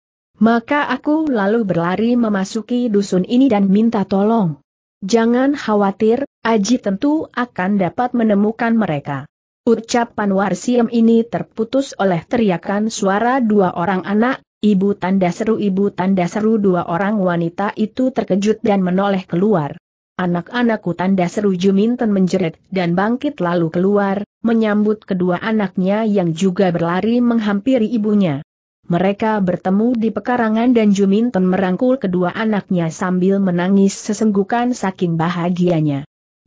Maka aku lalu berlari memasuki dusun ini dan minta tolong. Jangan khawatir, Aji tentu akan dapat menemukan mereka. Ucapan Warsiem ini terputus oleh teriakan suara dua orang anak, ibu tanda seru ibu tanda seru dua orang wanita itu terkejut dan menoleh keluar. Anak-anakku tanda seru Juminten menjerit dan bangkit lalu keluar, menyambut kedua anaknya yang juga berlari menghampiri ibunya. Mereka bertemu di pekarangan dan Juminten merangkul kedua anaknya sambil menangis sesenggukan saking bahagianya.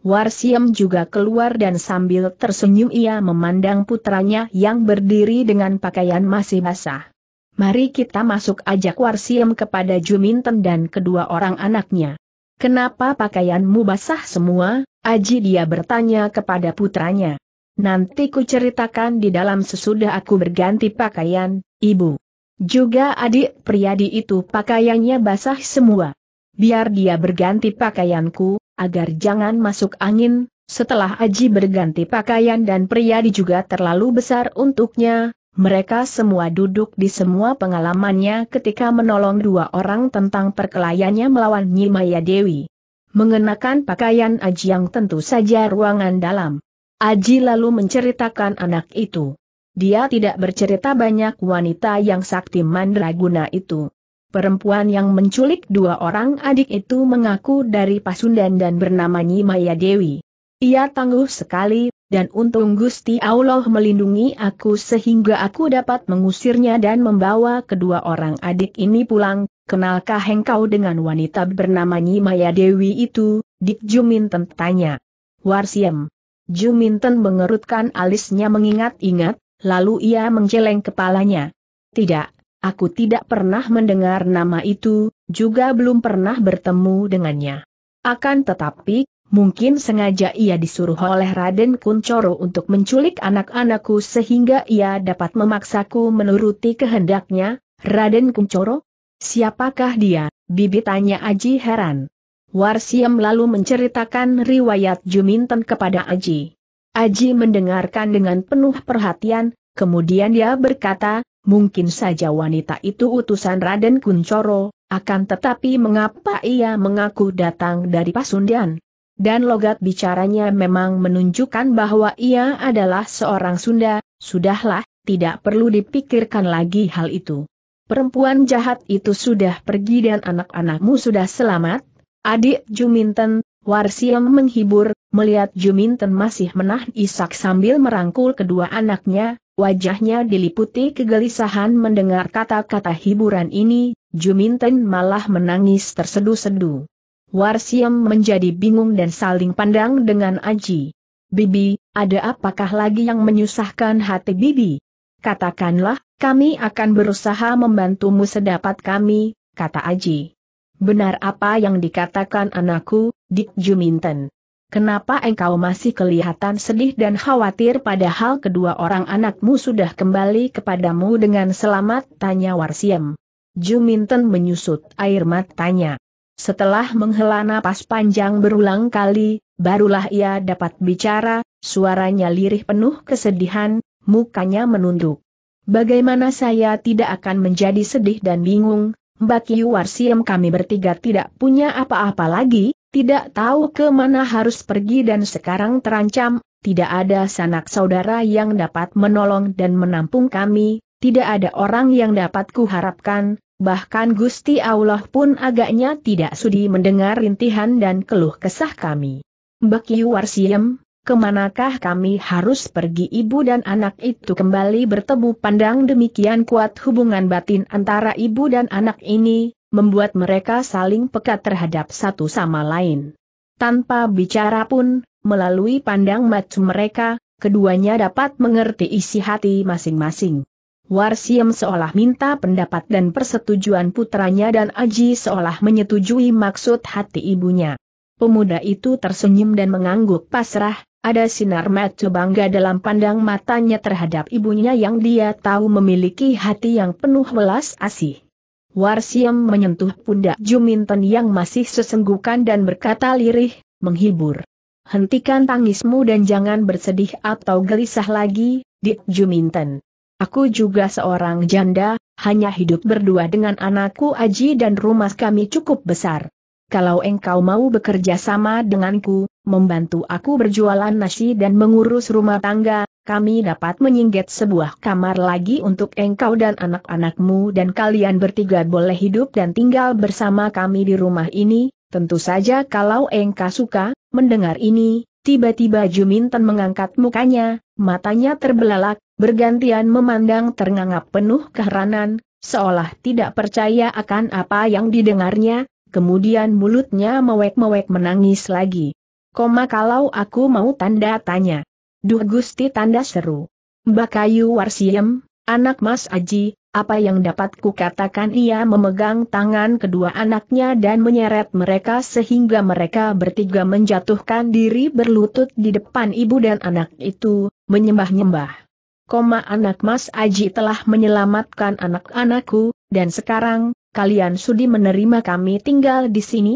Warsiem juga keluar dan sambil tersenyum ia memandang putranya yang berdiri dengan pakaian masih basah. Mari kita masuk ajak Warsiem kepada Juminten dan kedua orang anaknya. Kenapa pakaianmu basah semua? Aji dia bertanya kepada putranya. Nanti ku ceritakan di dalam sesudah aku berganti pakaian, ibu. Juga adik priadi itu pakaiannya basah semua. Biar dia berganti pakaianku, agar jangan masuk angin, setelah Aji berganti pakaian dan pria di juga terlalu besar untuknya, mereka semua duduk di semua pengalamannya ketika menolong dua orang tentang perkelayannya melawan Maya Dewi. Mengenakan pakaian Aji yang tentu saja ruangan dalam. Aji lalu menceritakan anak itu. Dia tidak bercerita banyak wanita yang sakti mandraguna itu. Perempuan yang menculik dua orang adik itu mengaku dari Pasundan dan bernama Nyi Maya Dewi. Ia tangguh sekali, dan untung Gusti Allah melindungi aku sehingga aku dapat mengusirnya dan membawa kedua orang adik ini pulang. Kenalkah engkau dengan wanita bernama Nyi Maya Dewi itu? Dik Juminten tanya. Warsiem. Juminten mengerutkan alisnya mengingat-ingat, lalu ia menjeleng kepalanya. Tidak, Aku tidak pernah mendengar nama itu, juga belum pernah bertemu dengannya. Akan tetapi, mungkin sengaja ia disuruh oleh Raden Kuncoro untuk menculik anak-anakku sehingga ia dapat memaksaku menuruti kehendaknya, Raden Kuncoro? Siapakah dia? Bibi tanya Aji heran. Warsiam lalu menceritakan riwayat Juminten kepada Aji. Aji mendengarkan dengan penuh perhatian, kemudian dia berkata, Mungkin saja wanita itu utusan Raden Kuncoro, akan tetapi mengapa ia mengaku datang dari Pasundan? Dan logat bicaranya memang menunjukkan bahwa ia adalah seorang Sunda, sudahlah, tidak perlu dipikirkan lagi hal itu. Perempuan jahat itu sudah pergi dan anak-anakmu sudah selamat. Adik Juminten, Warsil menghibur, melihat Juminten masih menahan Isak sambil merangkul kedua anaknya, Wajahnya diliputi kegelisahan mendengar kata-kata hiburan ini, Juminten malah menangis tersedu-sedu. Warsiem menjadi bingung dan saling pandang dengan Aji. Bibi, ada apakah lagi yang menyusahkan hati Bibi? Katakanlah, kami akan berusaha membantumu sedapat kami, kata Aji. Benar apa yang dikatakan anakku, Dik Juminten. Kenapa engkau masih kelihatan sedih dan khawatir padahal kedua orang anakmu sudah kembali kepadamu dengan selamat? Tanya Warsiem. Juminten menyusut air matanya. Setelah menghela napas panjang berulang kali, barulah ia dapat bicara, suaranya lirih penuh kesedihan, mukanya menunduk. Bagaimana saya tidak akan menjadi sedih dan bingung, Mbak Yu Warsiem kami bertiga tidak punya apa-apa lagi, tidak tahu ke mana harus pergi dan sekarang terancam, tidak ada sanak saudara yang dapat menolong dan menampung kami, tidak ada orang yang dapat kuharapkan, bahkan Gusti Allah pun agaknya tidak sudi mendengar rintihan dan keluh kesah kami. Beki Warsiem, kemanakah kami harus pergi ibu dan anak itu kembali bertemu pandang demikian kuat hubungan batin antara ibu dan anak ini, membuat mereka saling pekat terhadap satu sama lain. Tanpa bicara pun, melalui pandang mata mereka, keduanya dapat mengerti isi hati masing-masing. Warsiem seolah minta pendapat dan persetujuan putranya dan Aji seolah menyetujui maksud hati ibunya. Pemuda itu tersenyum dan mengangguk pasrah, ada sinar mata bangga dalam pandang matanya terhadap ibunya yang dia tahu memiliki hati yang penuh welas asih. Warsiem menyentuh pundak Juminten yang masih sesenggukan dan berkata lirih, menghibur. Hentikan tangismu dan jangan bersedih atau gelisah lagi, Dik Juminten. Aku juga seorang janda, hanya hidup berdua dengan anakku Aji dan rumah kami cukup besar. Kalau engkau mau bekerja sama denganku, membantu aku berjualan nasi dan mengurus rumah tangga, kami dapat menyinggat sebuah kamar lagi untuk engkau dan anak-anakmu dan kalian bertiga boleh hidup dan tinggal bersama kami di rumah ini, tentu saja kalau engkau suka, mendengar ini, tiba-tiba Juminten mengangkat mukanya, matanya terbelalak, bergantian memandang terngangap penuh keheranan, seolah tidak percaya akan apa yang didengarnya, kemudian mulutnya mewek-mewek menangis lagi. Koma kalau aku mau tanda tanya. Duh Gusti tanda seru. Mbak Kayu Warsiem, anak Mas Aji, apa yang dapat kukatakan ia memegang tangan kedua anaknya dan menyeret mereka sehingga mereka bertiga menjatuhkan diri berlutut di depan ibu dan anak itu, menyembah-nyembah. Koma anak Mas Aji telah menyelamatkan anak-anakku, dan sekarang, kalian sudi menerima kami tinggal di sini?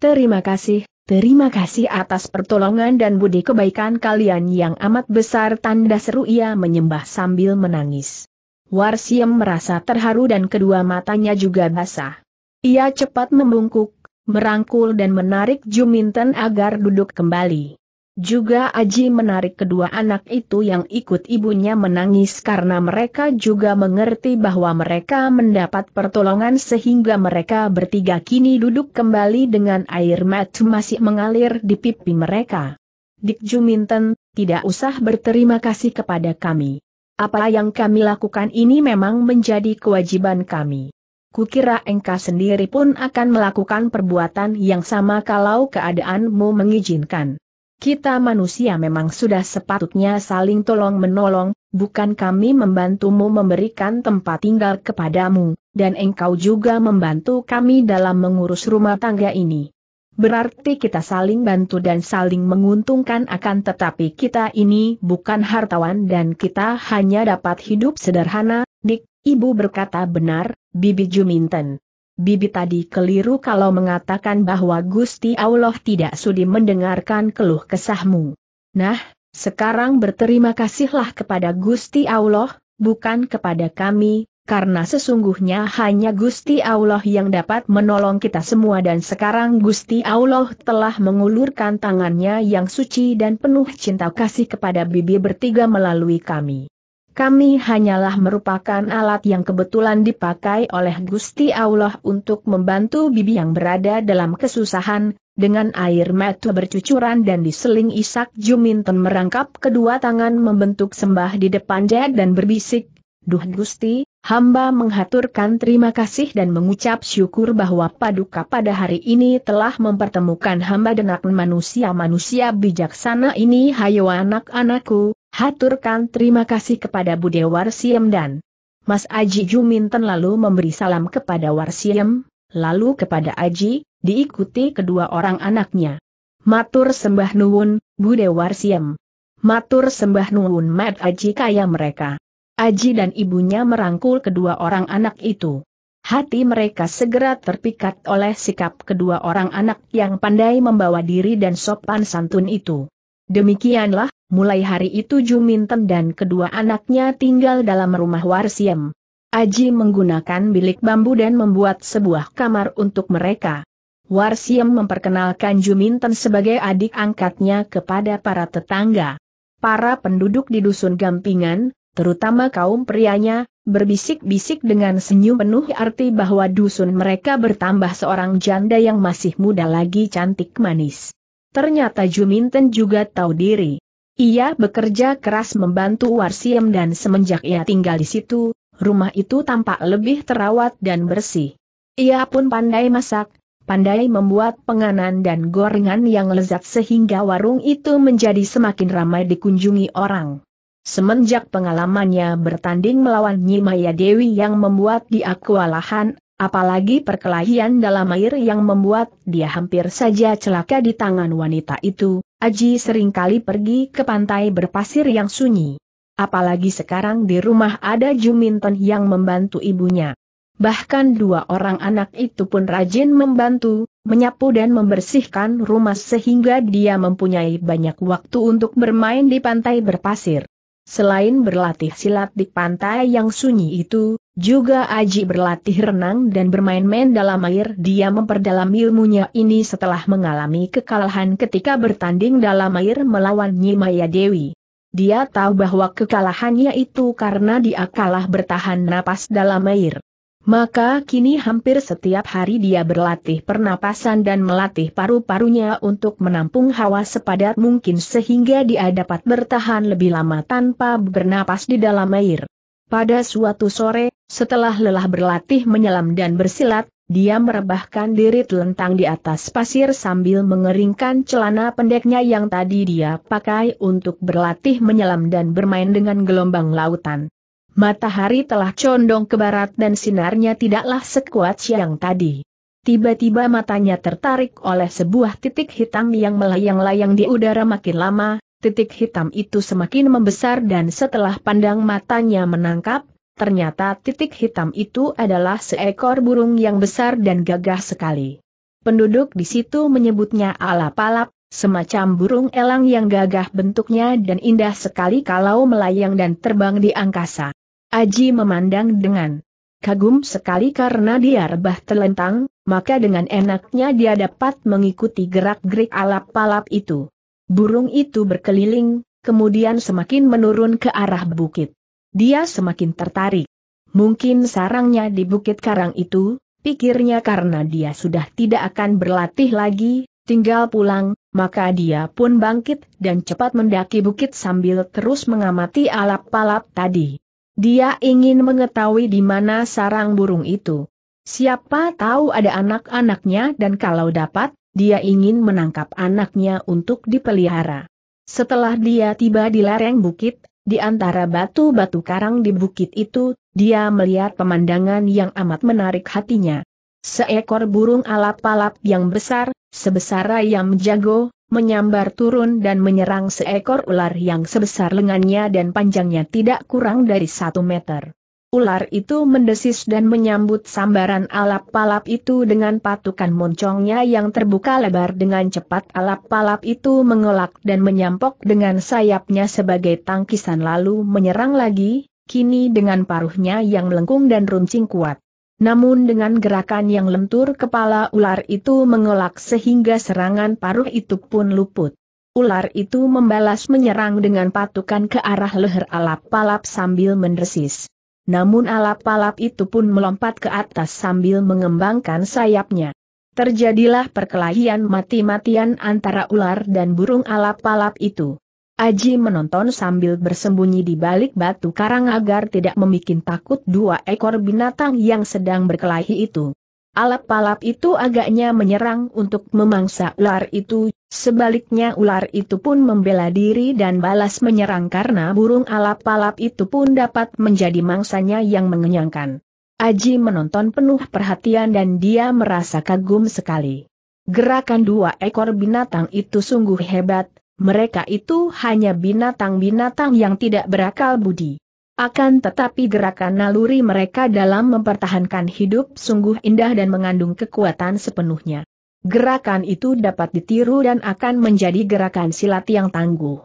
Terima kasih, Terima kasih atas pertolongan dan budi kebaikan kalian yang amat besar tanda seru ia menyembah sambil menangis. Warsiem merasa terharu dan kedua matanya juga basah. Ia cepat membungkuk, merangkul dan menarik Juminten agar duduk kembali. Juga Aji menarik kedua anak itu yang ikut ibunya menangis karena mereka juga mengerti bahwa mereka mendapat pertolongan sehingga mereka bertiga kini duduk kembali dengan air mata masih mengalir di pipi mereka. Dik Juminten, tidak usah berterima kasih kepada kami. Apa yang kami lakukan ini memang menjadi kewajiban kami. Kukira engkau sendiri pun akan melakukan perbuatan yang sama kalau keadaanmu mengizinkan kita manusia memang sudah sepatutnya saling tolong-menolong, bukan kami membantumu memberikan tempat tinggal kepadamu, dan engkau juga membantu kami dalam mengurus rumah tangga ini. Berarti kita saling bantu dan saling menguntungkan akan tetapi kita ini bukan hartawan dan kita hanya dapat hidup sederhana, dik, ibu berkata benar, Bibi Juminten. Bibi tadi keliru kalau mengatakan bahwa Gusti Allah tidak sudi mendengarkan keluh kesahmu. Nah, sekarang berterima kasihlah kepada Gusti Allah, bukan kepada kami, karena sesungguhnya hanya Gusti Allah yang dapat menolong kita semua dan sekarang Gusti Allah telah mengulurkan tangannya yang suci dan penuh cinta kasih kepada bibi bertiga melalui kami kami hanyalah merupakan alat yang kebetulan dipakai oleh Gusti Allah untuk membantu bibi yang berada dalam kesusahan, dengan air mata bercucuran dan diseling isak Juminten merangkap kedua tangan membentuk sembah di depan Jack dan berbisik, Duh Gusti, hamba menghaturkan terima kasih dan mengucap syukur bahwa paduka pada hari ini telah mempertemukan hamba dengan manusia-manusia bijaksana ini hayo anak-anakku, Haturkan terima kasih kepada Bude Warsiem dan Mas Aji Juminten lalu memberi salam kepada Warsiem, lalu kepada Aji, diikuti kedua orang anaknya. Matur sembah nuwun, Bude Warsiem. Matur sembah nuwun Mat Aji kaya mereka. Aji dan ibunya merangkul kedua orang anak itu. Hati mereka segera terpikat oleh sikap kedua orang anak yang pandai membawa diri dan sopan santun itu. Demikianlah, Mulai hari itu Juminten dan kedua anaknya tinggal dalam rumah Warsiem. Aji menggunakan bilik bambu dan membuat sebuah kamar untuk mereka. Warsiem memperkenalkan Juminten sebagai adik angkatnya kepada para tetangga. Para penduduk di dusun Gampingan, terutama kaum prianya, berbisik-bisik dengan senyum penuh arti bahwa dusun mereka bertambah seorang janda yang masih muda lagi cantik manis. Ternyata Juminten juga tahu diri. Ia bekerja keras membantu Warsiem dan semenjak ia tinggal di situ, rumah itu tampak lebih terawat dan bersih. Ia pun pandai masak, pandai membuat penganan dan gorengan yang lezat sehingga warung itu menjadi semakin ramai dikunjungi orang. Semenjak pengalamannya bertanding melawan Nyimaya Dewi yang membuat dia kewalahan, Apalagi perkelahian dalam air yang membuat dia hampir saja celaka di tangan wanita itu, Aji seringkali pergi ke pantai berpasir yang sunyi. Apalagi sekarang di rumah ada Juminton yang membantu ibunya. Bahkan dua orang anak itu pun rajin membantu, menyapu dan membersihkan rumah sehingga dia mempunyai banyak waktu untuk bermain di pantai berpasir. Selain berlatih silat di pantai yang sunyi itu, juga Aji berlatih renang dan bermain-main dalam air. Dia memperdalam ilmunya ini setelah mengalami kekalahan ketika bertanding dalam air melawan Nyimaya Dewi. Dia tahu bahwa kekalahannya itu karena dia kalah bertahan napas dalam air. Maka kini hampir setiap hari dia berlatih pernapasan dan melatih paru-parunya untuk menampung hawa sepadat mungkin sehingga dia dapat bertahan lebih lama tanpa bernapas di dalam air. Pada suatu sore, setelah lelah berlatih menyelam dan bersilat, dia merebahkan diri telentang di atas pasir sambil mengeringkan celana pendeknya yang tadi dia pakai untuk berlatih menyelam dan bermain dengan gelombang lautan. Matahari telah condong ke barat dan sinarnya tidaklah sekuat siang tadi. Tiba-tiba matanya tertarik oleh sebuah titik hitam yang melayang-layang di udara makin lama, titik hitam itu semakin membesar dan setelah pandang matanya menangkap, ternyata titik hitam itu adalah seekor burung yang besar dan gagah sekali. Penduduk di situ menyebutnya alap-alap, semacam burung elang yang gagah bentuknya dan indah sekali kalau melayang dan terbang di angkasa. Aji memandang dengan kagum sekali karena dia rebah telentang, maka dengan enaknya dia dapat mengikuti gerak-gerik alap-alap itu. Burung itu berkeliling, kemudian semakin menurun ke arah bukit. Dia semakin tertarik. Mungkin sarangnya di bukit karang itu, pikirnya karena dia sudah tidak akan berlatih lagi, tinggal pulang, maka dia pun bangkit dan cepat mendaki bukit sambil terus mengamati alap-alap tadi. Dia ingin mengetahui di mana sarang burung itu. Siapa tahu ada anak-anaknya dan kalau dapat, dia ingin menangkap anaknya untuk dipelihara. Setelah dia tiba di lereng bukit, di antara batu-batu karang di bukit itu, dia melihat pemandangan yang amat menarik hatinya. Seekor burung alap-alap yang besar, sebesar ayam jago, menyambar turun dan menyerang seekor ular yang sebesar lengannya dan panjangnya tidak kurang dari satu meter. Ular itu mendesis dan menyambut sambaran alap-palap itu dengan patukan moncongnya yang terbuka lebar dengan cepat alap-palap itu mengelak dan menyampok dengan sayapnya sebagai tangkisan lalu menyerang lagi, kini dengan paruhnya yang melengkung dan runcing kuat. Namun dengan gerakan yang lentur kepala ular itu mengelak sehingga serangan paruh itu pun luput. Ular itu membalas menyerang dengan patukan ke arah leher alap-alap sambil mendesis. Namun alap-alap itu pun melompat ke atas sambil mengembangkan sayapnya. Terjadilah perkelahian mati-matian antara ular dan burung alap-alap itu. Aji menonton sambil bersembunyi di balik batu karang agar tidak membuat takut dua ekor binatang yang sedang berkelahi itu. Alap-alap itu agaknya menyerang untuk memangsa ular itu, sebaliknya ular itu pun membela diri dan balas menyerang karena burung alap-alap itu pun dapat menjadi mangsanya yang mengenyangkan. Aji menonton penuh perhatian dan dia merasa kagum sekali. Gerakan dua ekor binatang itu sungguh hebat, mereka itu hanya binatang-binatang yang tidak berakal budi. Akan tetapi gerakan naluri mereka dalam mempertahankan hidup sungguh indah dan mengandung kekuatan sepenuhnya. Gerakan itu dapat ditiru dan akan menjadi gerakan silat yang tangguh.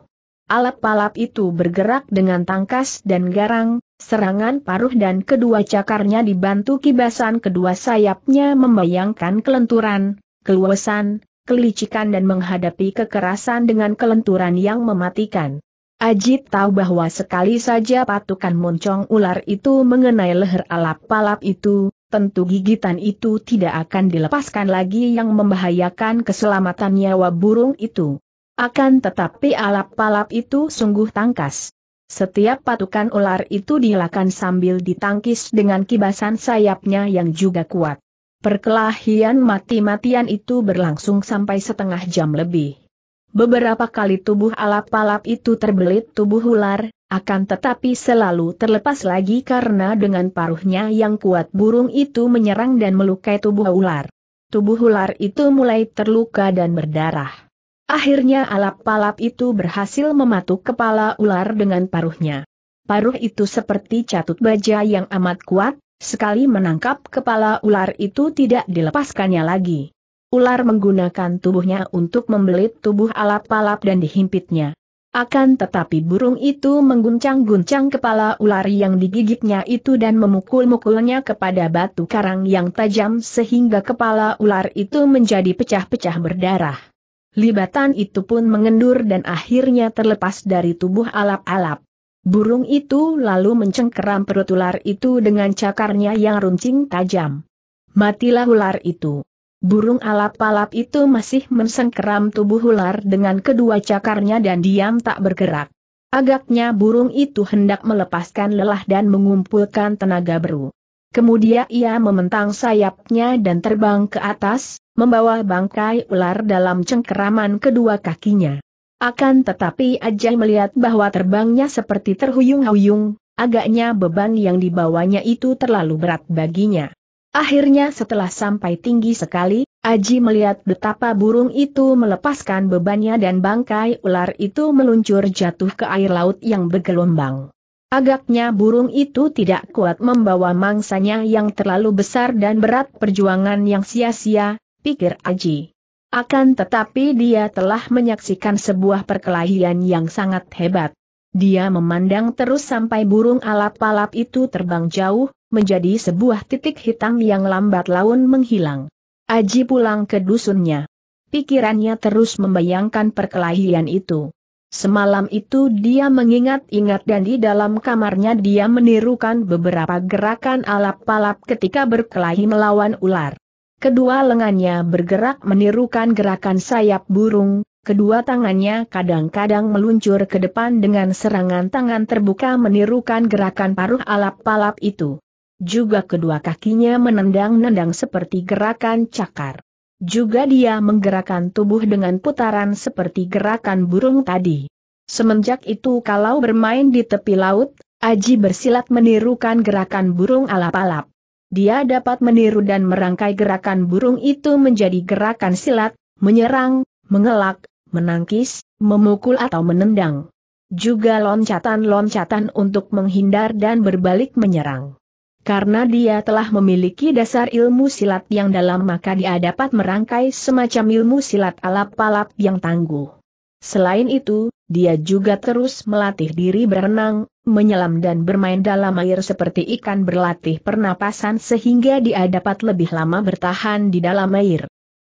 Alap-alap itu bergerak dengan tangkas dan garang, serangan paruh dan kedua cakarnya dibantu kibasan kedua sayapnya membayangkan kelenturan, keluasan, kelicikan dan menghadapi kekerasan dengan kelenturan yang mematikan. Ajit tahu bahwa sekali saja patukan moncong ular itu mengenai leher alap-alap itu, tentu gigitan itu tidak akan dilepaskan lagi yang membahayakan keselamatan nyawa burung itu. Akan tetapi alap-alap itu sungguh tangkas. Setiap patukan ular itu dilakukan sambil ditangkis dengan kibasan sayapnya yang juga kuat. Perkelahian mati-matian itu berlangsung sampai setengah jam lebih. Beberapa kali tubuh alap-alap itu terbelit tubuh ular, akan tetapi selalu terlepas lagi karena dengan paruhnya yang kuat burung itu menyerang dan melukai tubuh ular. Tubuh ular itu mulai terluka dan berdarah. Akhirnya alap-alap itu berhasil mematuk kepala ular dengan paruhnya. Paruh itu seperti catut baja yang amat kuat, Sekali menangkap kepala ular itu tidak dilepaskannya lagi. Ular menggunakan tubuhnya untuk membelit tubuh alap-alap dan dihimpitnya. Akan tetapi burung itu mengguncang-guncang kepala ular yang digigitnya itu dan memukul-mukulnya kepada batu karang yang tajam sehingga kepala ular itu menjadi pecah-pecah berdarah. Libatan itu pun mengendur dan akhirnya terlepas dari tubuh alap-alap. Burung itu lalu mencengkeram perut ular itu dengan cakarnya yang runcing tajam. Matilah ular itu. Burung alap-alap itu masih mencengkeram tubuh ular dengan kedua cakarnya dan diam tak bergerak. Agaknya burung itu hendak melepaskan lelah dan mengumpulkan tenaga baru. Kemudian ia mementang sayapnya dan terbang ke atas, membawa bangkai ular dalam cengkeraman kedua kakinya. Akan tetapi Ajay melihat bahwa terbangnya seperti terhuyung-huyung, agaknya beban yang dibawanya itu terlalu berat baginya. Akhirnya setelah sampai tinggi sekali, Aji melihat betapa burung itu melepaskan bebannya dan bangkai ular itu meluncur jatuh ke air laut yang bergelombang. Agaknya burung itu tidak kuat membawa mangsanya yang terlalu besar dan berat perjuangan yang sia-sia, pikir Aji. Akan tetapi dia telah menyaksikan sebuah perkelahian yang sangat hebat. Dia memandang terus sampai burung alap-alap itu terbang jauh, menjadi sebuah titik hitam yang lambat laun menghilang. Aji pulang ke dusunnya. Pikirannya terus membayangkan perkelahian itu. Semalam itu dia mengingat-ingat dan di dalam kamarnya dia menirukan beberapa gerakan alap-alap ketika berkelahi melawan ular. Kedua lengannya bergerak menirukan gerakan sayap burung, kedua tangannya kadang-kadang meluncur ke depan dengan serangan tangan terbuka menirukan gerakan paruh alap-alap itu. Juga kedua kakinya menendang-nendang seperti gerakan cakar. Juga dia menggerakkan tubuh dengan putaran seperti gerakan burung tadi. Semenjak itu kalau bermain di tepi laut, Aji bersilat menirukan gerakan burung alap-alap dia dapat meniru dan merangkai gerakan burung itu menjadi gerakan silat, menyerang, mengelak, menangkis, memukul atau menendang. Juga loncatan-loncatan untuk menghindar dan berbalik menyerang. Karena dia telah memiliki dasar ilmu silat yang dalam maka dia dapat merangkai semacam ilmu silat alap-alap yang tangguh. Selain itu, dia juga terus melatih diri berenang, menyelam dan bermain dalam air seperti ikan berlatih pernapasan sehingga dia dapat lebih lama bertahan di dalam air.